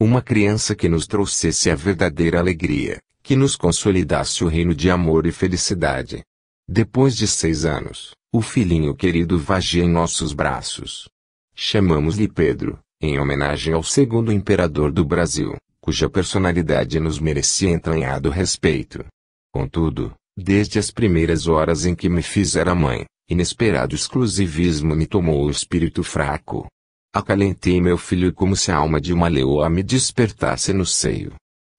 Uma criança que nos trouxesse a verdadeira alegria, que nos consolidasse o reino de amor e felicidade. Depois de seis anos, o filhinho querido vagia em nossos braços. Chamamos-lhe Pedro, em homenagem ao segundo imperador do Brasil, cuja personalidade nos merecia entranhado respeito. Contudo, desde as primeiras horas em que me fizera mãe, inesperado exclusivismo me tomou o espírito fraco, Acalentei meu filho como se a alma de uma leoa me despertasse no seio.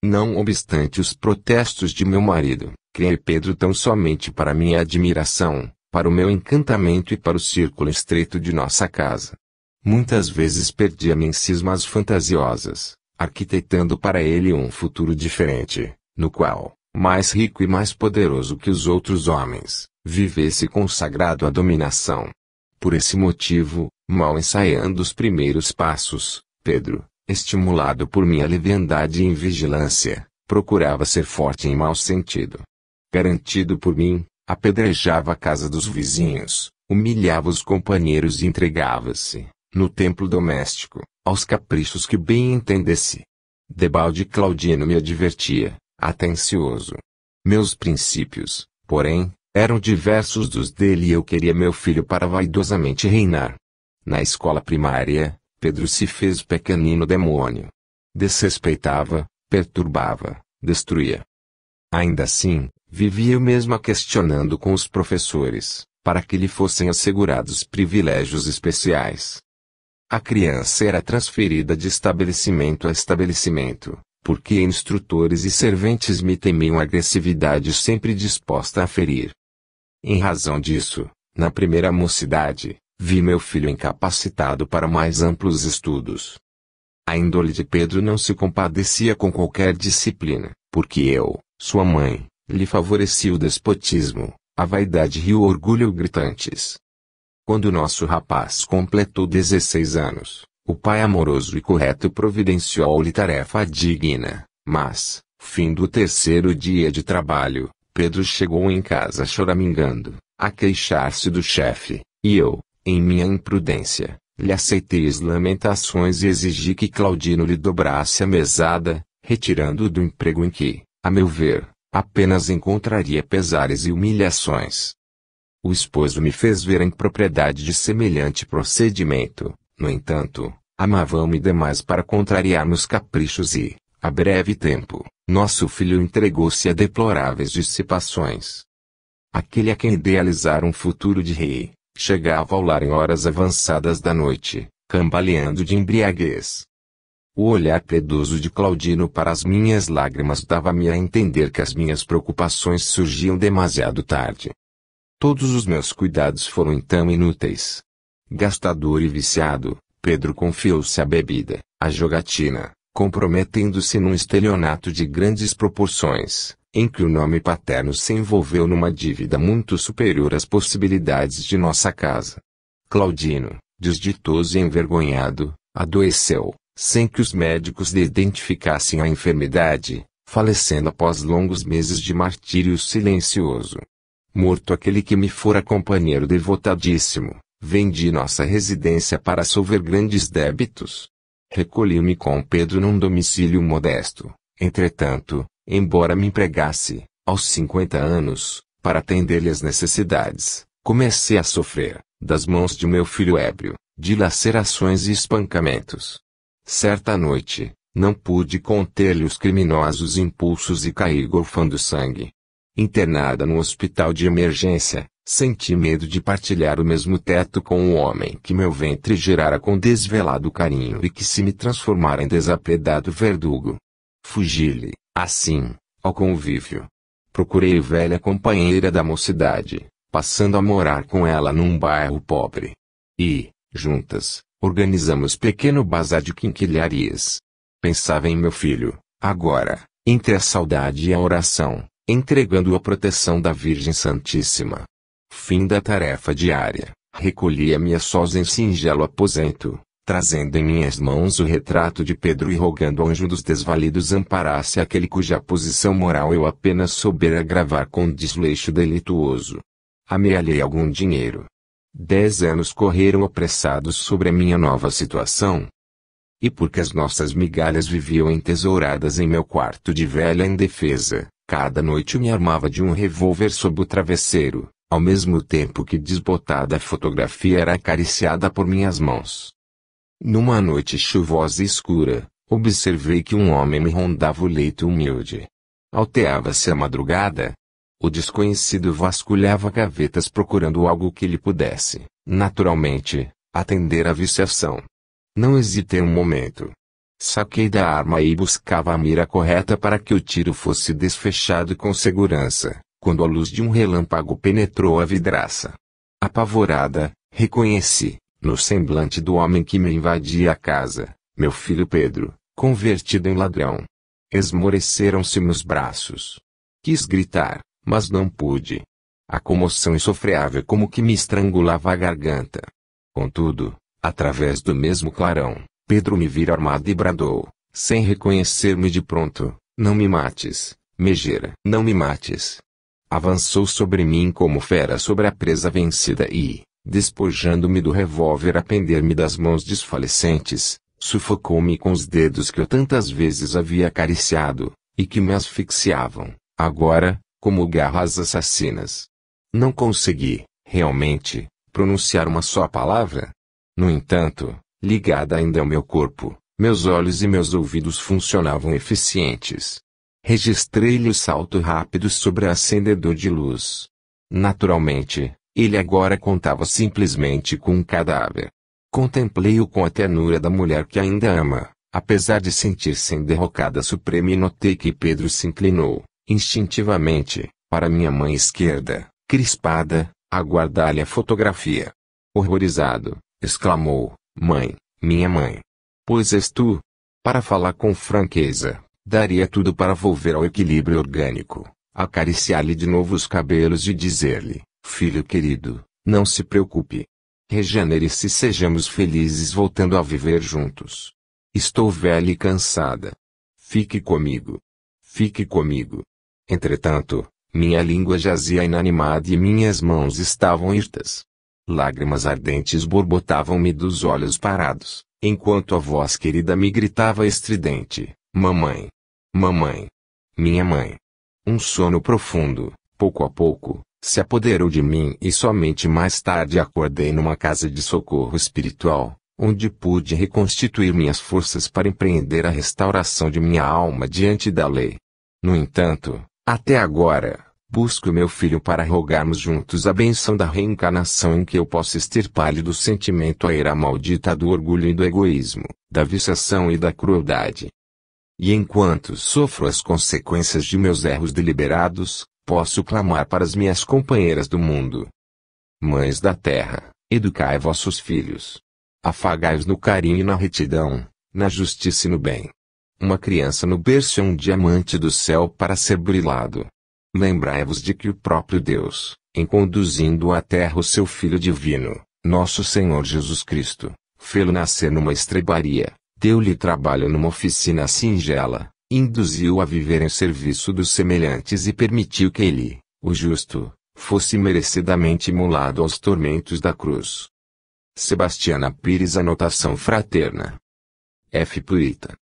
Não obstante os protestos de meu marido, criei Pedro tão somente para minha admiração, para o meu encantamento e para o círculo estreito de nossa casa. Muitas vezes perdia-me em cismas fantasiosas, arquitetando para ele um futuro diferente, no qual, mais rico e mais poderoso que os outros homens, vivesse consagrado à dominação, por esse motivo, mal ensaiando os primeiros passos, Pedro, estimulado por minha leviandade e invigilância, procurava ser forte em mau sentido. Garantido por mim, apedrejava a casa dos vizinhos, humilhava os companheiros e entregava-se, no templo doméstico, aos caprichos que bem entendesse. Debalde Claudino me advertia, atencioso. Meus princípios, porém, eram diversos dos dele e eu queria meu filho para vaidosamente reinar. Na escola primária, Pedro se fez pequenino demônio. Desrespeitava, perturbava, destruía. Ainda assim, vivia eu mesma questionando com os professores, para que lhe fossem assegurados privilégios especiais. A criança era transferida de estabelecimento a estabelecimento, porque instrutores e serventes me temiam agressividade sempre disposta a ferir. Em razão disso, na primeira mocidade, vi meu filho incapacitado para mais amplos estudos. A índole de Pedro não se compadecia com qualquer disciplina, porque eu, sua mãe, lhe favorecia o despotismo, a vaidade e o orgulho gritantes. Quando nosso rapaz completou 16 anos, o pai amoroso e correto providenciou-lhe tarefa digna, mas, fim do terceiro dia de trabalho, Pedro chegou em casa choramingando, a queixar-se do chefe, e eu, em minha imprudência, lhe aceitei as lamentações e exigi que Claudino lhe dobrasse a mesada, retirando-o do emprego em que, a meu ver, apenas encontraria pesares e humilhações. O esposo me fez ver a impropriedade de semelhante procedimento, no entanto, amavam-me demais para contrariar meus caprichos e, a breve tempo, nosso filho entregou-se a deploráveis dissipações. Aquele a quem idealizar um futuro de rei, chegava ao lar em horas avançadas da noite, cambaleando de embriaguez. O olhar predoso de Claudino para as minhas lágrimas dava-me a entender que as minhas preocupações surgiam demasiado tarde. Todos os meus cuidados foram então inúteis. Gastador e viciado, Pedro confiou-se à bebida, à jogatina, comprometendo-se num estelionato de grandes proporções, em que o nome paterno se envolveu numa dívida muito superior às possibilidades de nossa casa. Claudino, desditoso e envergonhado, adoeceu, sem que os médicos lhe identificassem a enfermidade, falecendo após longos meses de martírio silencioso. Morto aquele que me fora companheiro devotadíssimo, vendi nossa residência para solver grandes débitos, Recolhi-me com Pedro num domicílio modesto. Entretanto, embora me empregasse, aos 50 anos, para atender-lhe as necessidades, comecei a sofrer, das mãos de meu filho ébrio, de lacerações e espancamentos. Certa noite, não pude conter-lhe os criminosos impulsos e caí golfando sangue. Internada no hospital de emergência, Senti medo de partilhar o mesmo teto com um homem que meu ventre gerara com desvelado carinho e que se me transformara em desapedado verdugo. Fugi-lhe, assim, ao convívio. Procurei velha companheira da mocidade, passando a morar com ela num bairro pobre. E, juntas, organizamos pequeno bazar de quinquilharias. Pensava em meu filho, agora, entre a saudade e a oração, entregando a proteção da Virgem Santíssima. Fim da tarefa diária, recolhia-me a sós em singelo aposento, trazendo em minhas mãos o retrato de Pedro e rogando ao anjo dos desvalidos amparasse aquele cuja posição moral eu apenas soubera gravar com desleixo delituoso. Amealhei algum dinheiro. Dez anos correram apressados sobre a minha nova situação. E porque as nossas migalhas viviam entesouradas em meu quarto de velha indefesa, cada noite me armava de um revólver sob o travesseiro, ao mesmo tempo que desbotada a fotografia era acariciada por minhas mãos. Numa noite chuvosa e escura, observei que um homem me rondava o leito humilde. Alteava-se a madrugada. O desconhecido vasculhava gavetas procurando algo que lhe pudesse, naturalmente, atender à viciação. Não hesitei um momento. Saquei da arma e buscava a mira correta para que o tiro fosse desfechado com segurança quando a luz de um relâmpago penetrou a vidraça. Apavorada, reconheci, no semblante do homem que me invadia a casa, meu filho Pedro, convertido em ladrão. Esmoreceram-se meus braços. Quis gritar, mas não pude. A comoção insofreável como que me estrangulava a garganta. Contudo, através do mesmo clarão, Pedro me vira armado e bradou, sem reconhecer-me de pronto, não me mates, Megera, não me mates. Avançou sobre mim como fera sobre a presa vencida e, despojando-me do revólver a pender-me das mãos desfalecentes, sufocou-me com os dedos que eu tantas vezes havia acariciado, e que me asfixiavam, agora, como garras assassinas. Não consegui, realmente, pronunciar uma só palavra. No entanto, ligada ainda ao meu corpo, meus olhos e meus ouvidos funcionavam eficientes. Registrei-lhe o salto rápido sobre o acendedor de luz. Naturalmente, ele agora contava simplesmente com um cadáver. Contemplei-o com a ternura da mulher que ainda ama, apesar de sentir-se em derrocada suprema e notei que Pedro se inclinou, instintivamente, para minha mãe esquerda, crispada, a guardar-lhe a fotografia. Horrorizado, exclamou, mãe, minha mãe. Pois és tu? Para falar com franqueza, Daria tudo para volver ao equilíbrio orgânico, acariciar-lhe de novo os cabelos e dizer-lhe: Filho querido, não se preocupe. Regenere-se sejamos felizes voltando a viver juntos. Estou velha e cansada. Fique comigo. Fique comigo. Entretanto, minha língua jazia inanimada e minhas mãos estavam irtas. Lágrimas ardentes borbotavam-me dos olhos parados, enquanto a voz querida me gritava estridente: Mamãe, Mamãe. Minha mãe. Um sono profundo, pouco a pouco, se apoderou de mim e somente mais tarde acordei numa casa de socorro espiritual, onde pude reconstituir minhas forças para empreender a restauração de minha alma diante da lei. No entanto, até agora, busco meu filho para rogarmos juntos a benção da reencarnação em que eu possa extirpar-lhe do sentimento a ira maldita do orgulho e do egoísmo, da viciação e da crueldade, e enquanto sofro as consequências de meus erros deliberados, posso clamar para as minhas companheiras do mundo. Mães da terra, educai vossos filhos. Afagai-os no carinho e na retidão, na justiça e no bem. Uma criança no berço é um diamante do céu para ser brilhado. Lembrai-vos de que o próprio Deus, em conduzindo à terra o seu Filho Divino, nosso Senhor Jesus Cristo, fê-lo nascer numa estrebaria, deu-lhe trabalho numa oficina singela, induziu a viver em serviço dos semelhantes e permitiu que ele, o justo, fosse merecidamente imolado aos tormentos da cruz. Sebastiana Pires Anotação Fraterna F. Purita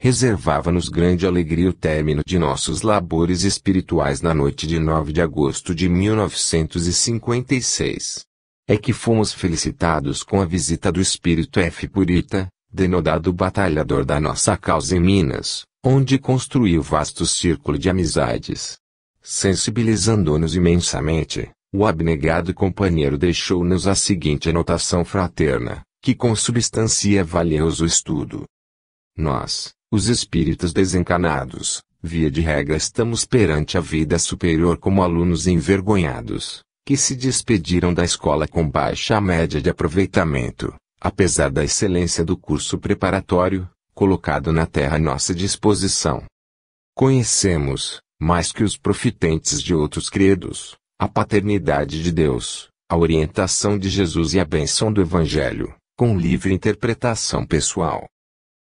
Reservava-nos grande alegria o término de nossos labores espirituais na noite de 9 de agosto de 1956. É que fomos felicitados com a visita do Espírito F. Purita, denodado batalhador da nossa causa em Minas, onde construiu vasto círculo de amizades. Sensibilizando-nos imensamente, o abnegado companheiro deixou-nos a seguinte anotação fraterna, que consubstancia é valioso estudo. Nós, os espíritos desencanados, via de regra estamos perante a vida superior como alunos envergonhados, que se despediram da escola com baixa média de aproveitamento, apesar da excelência do curso preparatório, colocado na terra à nossa disposição. Conhecemos, mais que os profitentes de outros credos, a paternidade de Deus, a orientação de Jesus e a benção do Evangelho, com livre interpretação pessoal.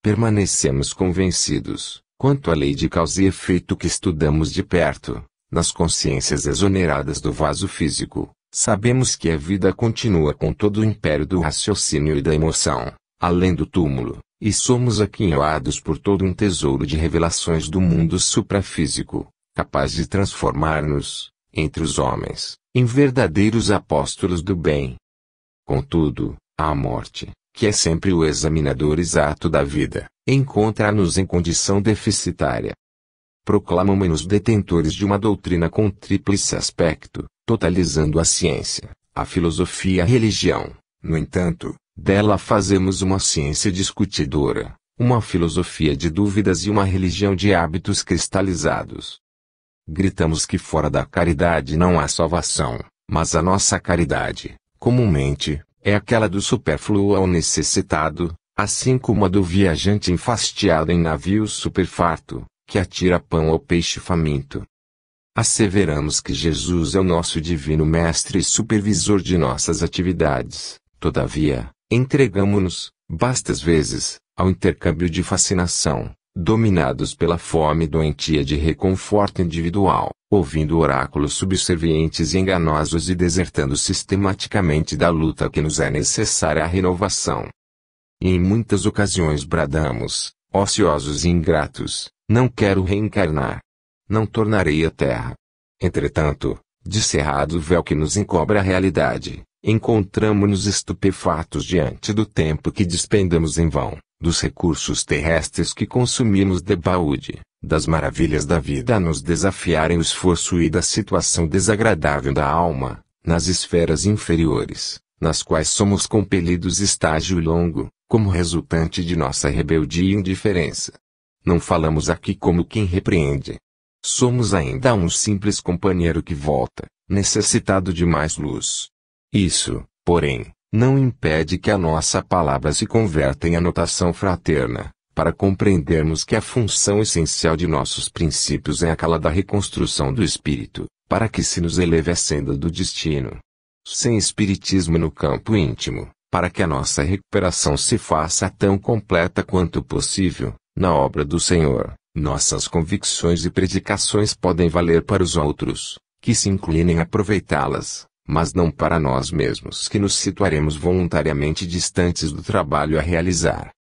Permanecemos convencidos, quanto à lei de causa e efeito que estudamos de perto, nas consciências exoneradas do vaso físico, Sabemos que a vida continua com todo o império do raciocínio e da emoção, além do túmulo, e somos aquinhoados por todo um tesouro de revelações do mundo suprafísico, capaz de transformar-nos, entre os homens, em verdadeiros apóstolos do bem. Contudo, a morte, que é sempre o examinador exato da vida, encontra-nos em condição deficitária. Proclamamos-nos detentores de uma doutrina com tríplice aspecto, totalizando a ciência, a filosofia e a religião. No entanto, dela fazemos uma ciência discutidora, uma filosofia de dúvidas e uma religião de hábitos cristalizados. Gritamos que fora da caridade não há salvação, mas a nossa caridade, comumente, é aquela do supérfluo ao necessitado, assim como a do viajante enfastiado em navio superfarto, que atira pão ao peixe faminto. Asseveramos que Jesus é o nosso divino mestre e supervisor de nossas atividades. Todavia, entregamos-nos, bastas vezes, ao intercâmbio de fascinação, dominados pela fome doentia de reconforto individual, ouvindo oráculos subservientes e enganosos e desertando sistematicamente da luta que nos é necessária à renovação. E em muitas ocasiões bradamos, ociosos e ingratos, não quero reencarnar, não tornarei a terra. Entretanto, de cerrado o véu que nos encobre a realidade, encontramos-nos estupefatos diante do tempo que despendemos em vão, dos recursos terrestres que consumimos de baúde, das maravilhas da vida a nos desafiarem o esforço e da situação desagradável da alma, nas esferas inferiores, nas quais somos compelidos estágio longo, como resultante de nossa rebeldia e indiferença. Não falamos aqui como quem repreende, Somos ainda um simples companheiro que volta, necessitado de mais luz. Isso, porém, não impede que a nossa palavra se converta em anotação fraterna, para compreendermos que a função essencial de nossos princípios é aquela da reconstrução do espírito, para que se nos eleve a senda do destino. Sem espiritismo no campo íntimo, para que a nossa recuperação se faça tão completa quanto possível, na obra do Senhor, nossas convicções e predicações podem valer para os outros, que se inclinem a aproveitá-las, mas não para nós mesmos que nos situaremos voluntariamente distantes do trabalho a realizar.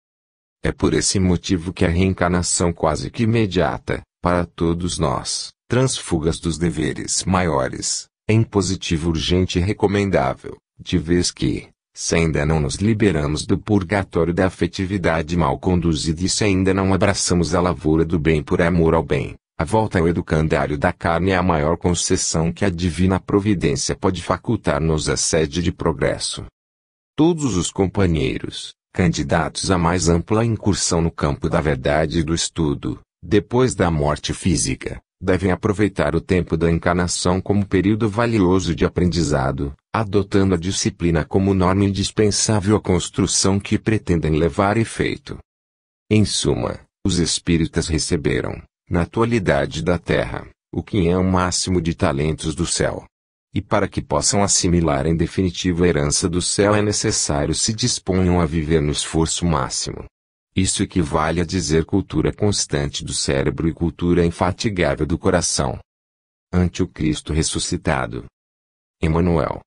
É por esse motivo que a reencarnação quase que imediata, para todos nós, transfugas dos deveres maiores, é impositivo, urgente e recomendável, de vez que, se ainda não nos liberamos do purgatório da afetividade mal conduzida e se ainda não abraçamos a lavoura do bem por amor ao bem, a volta ao educandário da carne é a maior concessão que a divina providência pode facultar-nos a sede de progresso. Todos os companheiros, candidatos à mais ampla incursão no campo da verdade e do estudo, depois da morte física, devem aproveitar o tempo da encarnação como período valioso de aprendizado, adotando a disciplina como norma indispensável à construção que pretendem levar efeito. Em suma, os espíritas receberam, na atualidade da Terra, o que é o máximo de talentos do céu. E para que possam assimilar em definitivo a herança do céu é necessário se disponham a viver no esforço máximo. Isso equivale a dizer cultura constante do cérebro e cultura infatigável do coração. Ante o Cristo ressuscitado. Emmanuel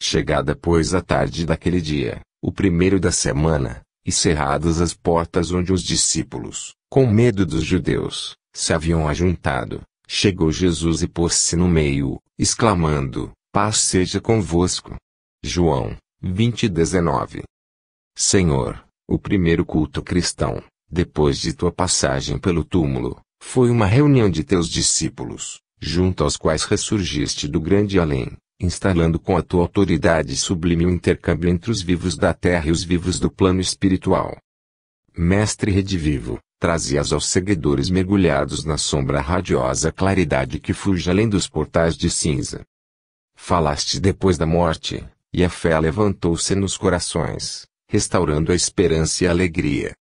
Chegada pois a tarde daquele dia, o primeiro da semana, e cerradas as portas onde os discípulos, com medo dos judeus, se haviam ajuntado, chegou Jesus e pôs-se no meio, exclamando, Paz seja convosco. João 20 19 Senhor, o primeiro culto cristão, depois de tua passagem pelo túmulo, foi uma reunião de teus discípulos, junto aos quais ressurgiste do grande além, instalando com a tua autoridade sublime o intercâmbio entre os vivos da terra e os vivos do plano espiritual. Mestre redivivo, trazias aos seguidores mergulhados na sombra radiosa claridade que fuja além dos portais de cinza. Falaste depois da morte, e a fé levantou-se nos corações, restaurando a esperança e a alegria.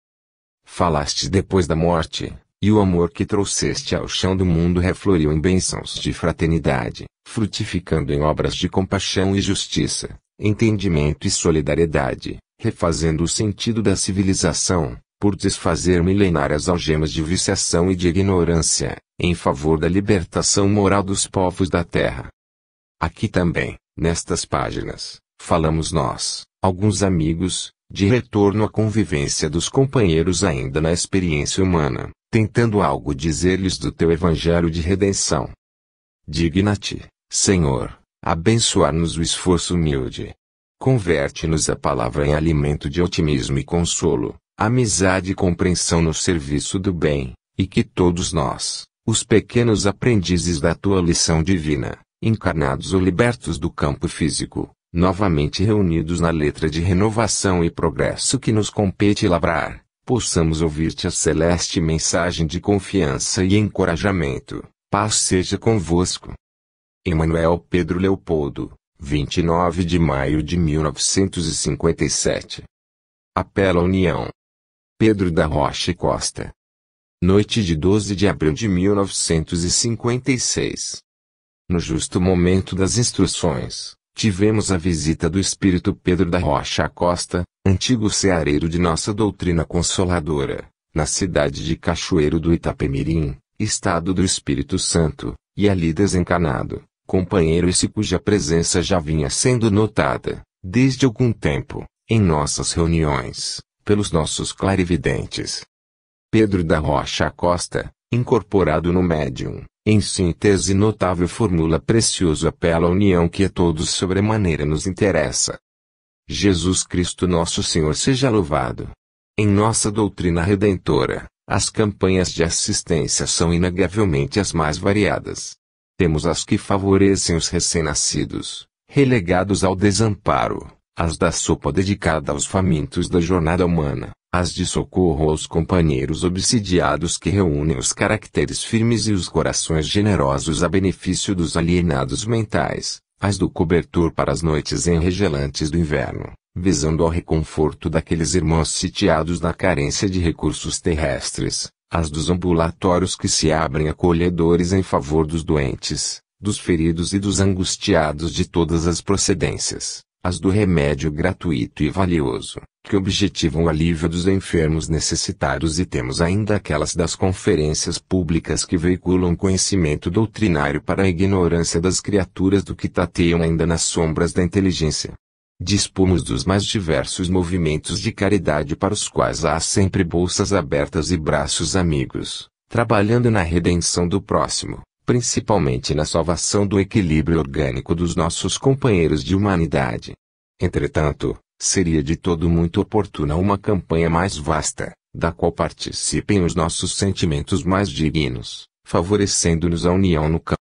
Falaste depois da morte, e o amor que trouxeste ao chão do mundo refloriu em bênçãos de fraternidade, frutificando em obras de compaixão e justiça, entendimento e solidariedade, refazendo o sentido da civilização, por desfazer milenárias algemas de viciação e de ignorância, em favor da libertação moral dos povos da terra. Aqui também, nestas páginas, falamos nós, alguns amigos, de retorno à convivência dos companheiros ainda na experiência humana, tentando algo dizer-lhes do teu evangelho de redenção. Digna-te, Senhor, abençoar-nos o esforço humilde. Converte-nos a palavra em alimento de otimismo e consolo, amizade e compreensão no serviço do bem, e que todos nós, os pequenos aprendizes da tua lição divina, encarnados ou libertos do campo físico, novamente reunidos na letra de renovação e progresso que nos compete labrar, possamos ouvir-te a celeste mensagem de confiança e encorajamento. Paz seja convosco. Emanuel Pedro Leopoldo, 29 de maio de 1957. Apela União. Pedro da Rocha Costa. Noite de 12 de abril de 1956. No justo momento das instruções, tivemos a visita do espírito Pedro da Rocha Costa, antigo ceareiro de nossa doutrina consoladora, na cidade de Cachoeiro do Itapemirim, estado do Espírito Santo, e ali desencanado, companheiro esse cuja presença já vinha sendo notada, desde algum tempo, em nossas reuniões, pelos nossos clarividentes. Pedro da Rocha Costa, incorporado no médium, em síntese notável formula precioso apelo à união que a todos sobremaneira nos interessa. Jesus Cristo nosso Senhor seja louvado. Em nossa doutrina redentora, as campanhas de assistência são inegavelmente as mais variadas. Temos as que favorecem os recém-nascidos, relegados ao desamparo, as da sopa dedicada aos famintos da jornada humana, as de socorro aos companheiros obsidiados que reúnem os caracteres firmes e os corações generosos a benefício dos alienados mentais, as do cobertor para as noites enregelantes do inverno, visando ao reconforto daqueles irmãos sitiados na carência de recursos terrestres, as dos ambulatórios que se abrem acolhedores em favor dos doentes, dos feridos e dos angustiados de todas as procedências, as do remédio gratuito e valioso, que objetivam o alívio dos enfermos necessitados e temos ainda aquelas das conferências públicas que veiculam conhecimento doutrinário para a ignorância das criaturas do que tateiam ainda nas sombras da inteligência. Dispomos dos mais diversos movimentos de caridade para os quais há sempre bolsas abertas e braços amigos, trabalhando na redenção do próximo principalmente na salvação do equilíbrio orgânico dos nossos companheiros de humanidade. Entretanto, seria de todo muito oportuna uma campanha mais vasta, da qual participem os nossos sentimentos mais dignos, favorecendo-nos a união no campo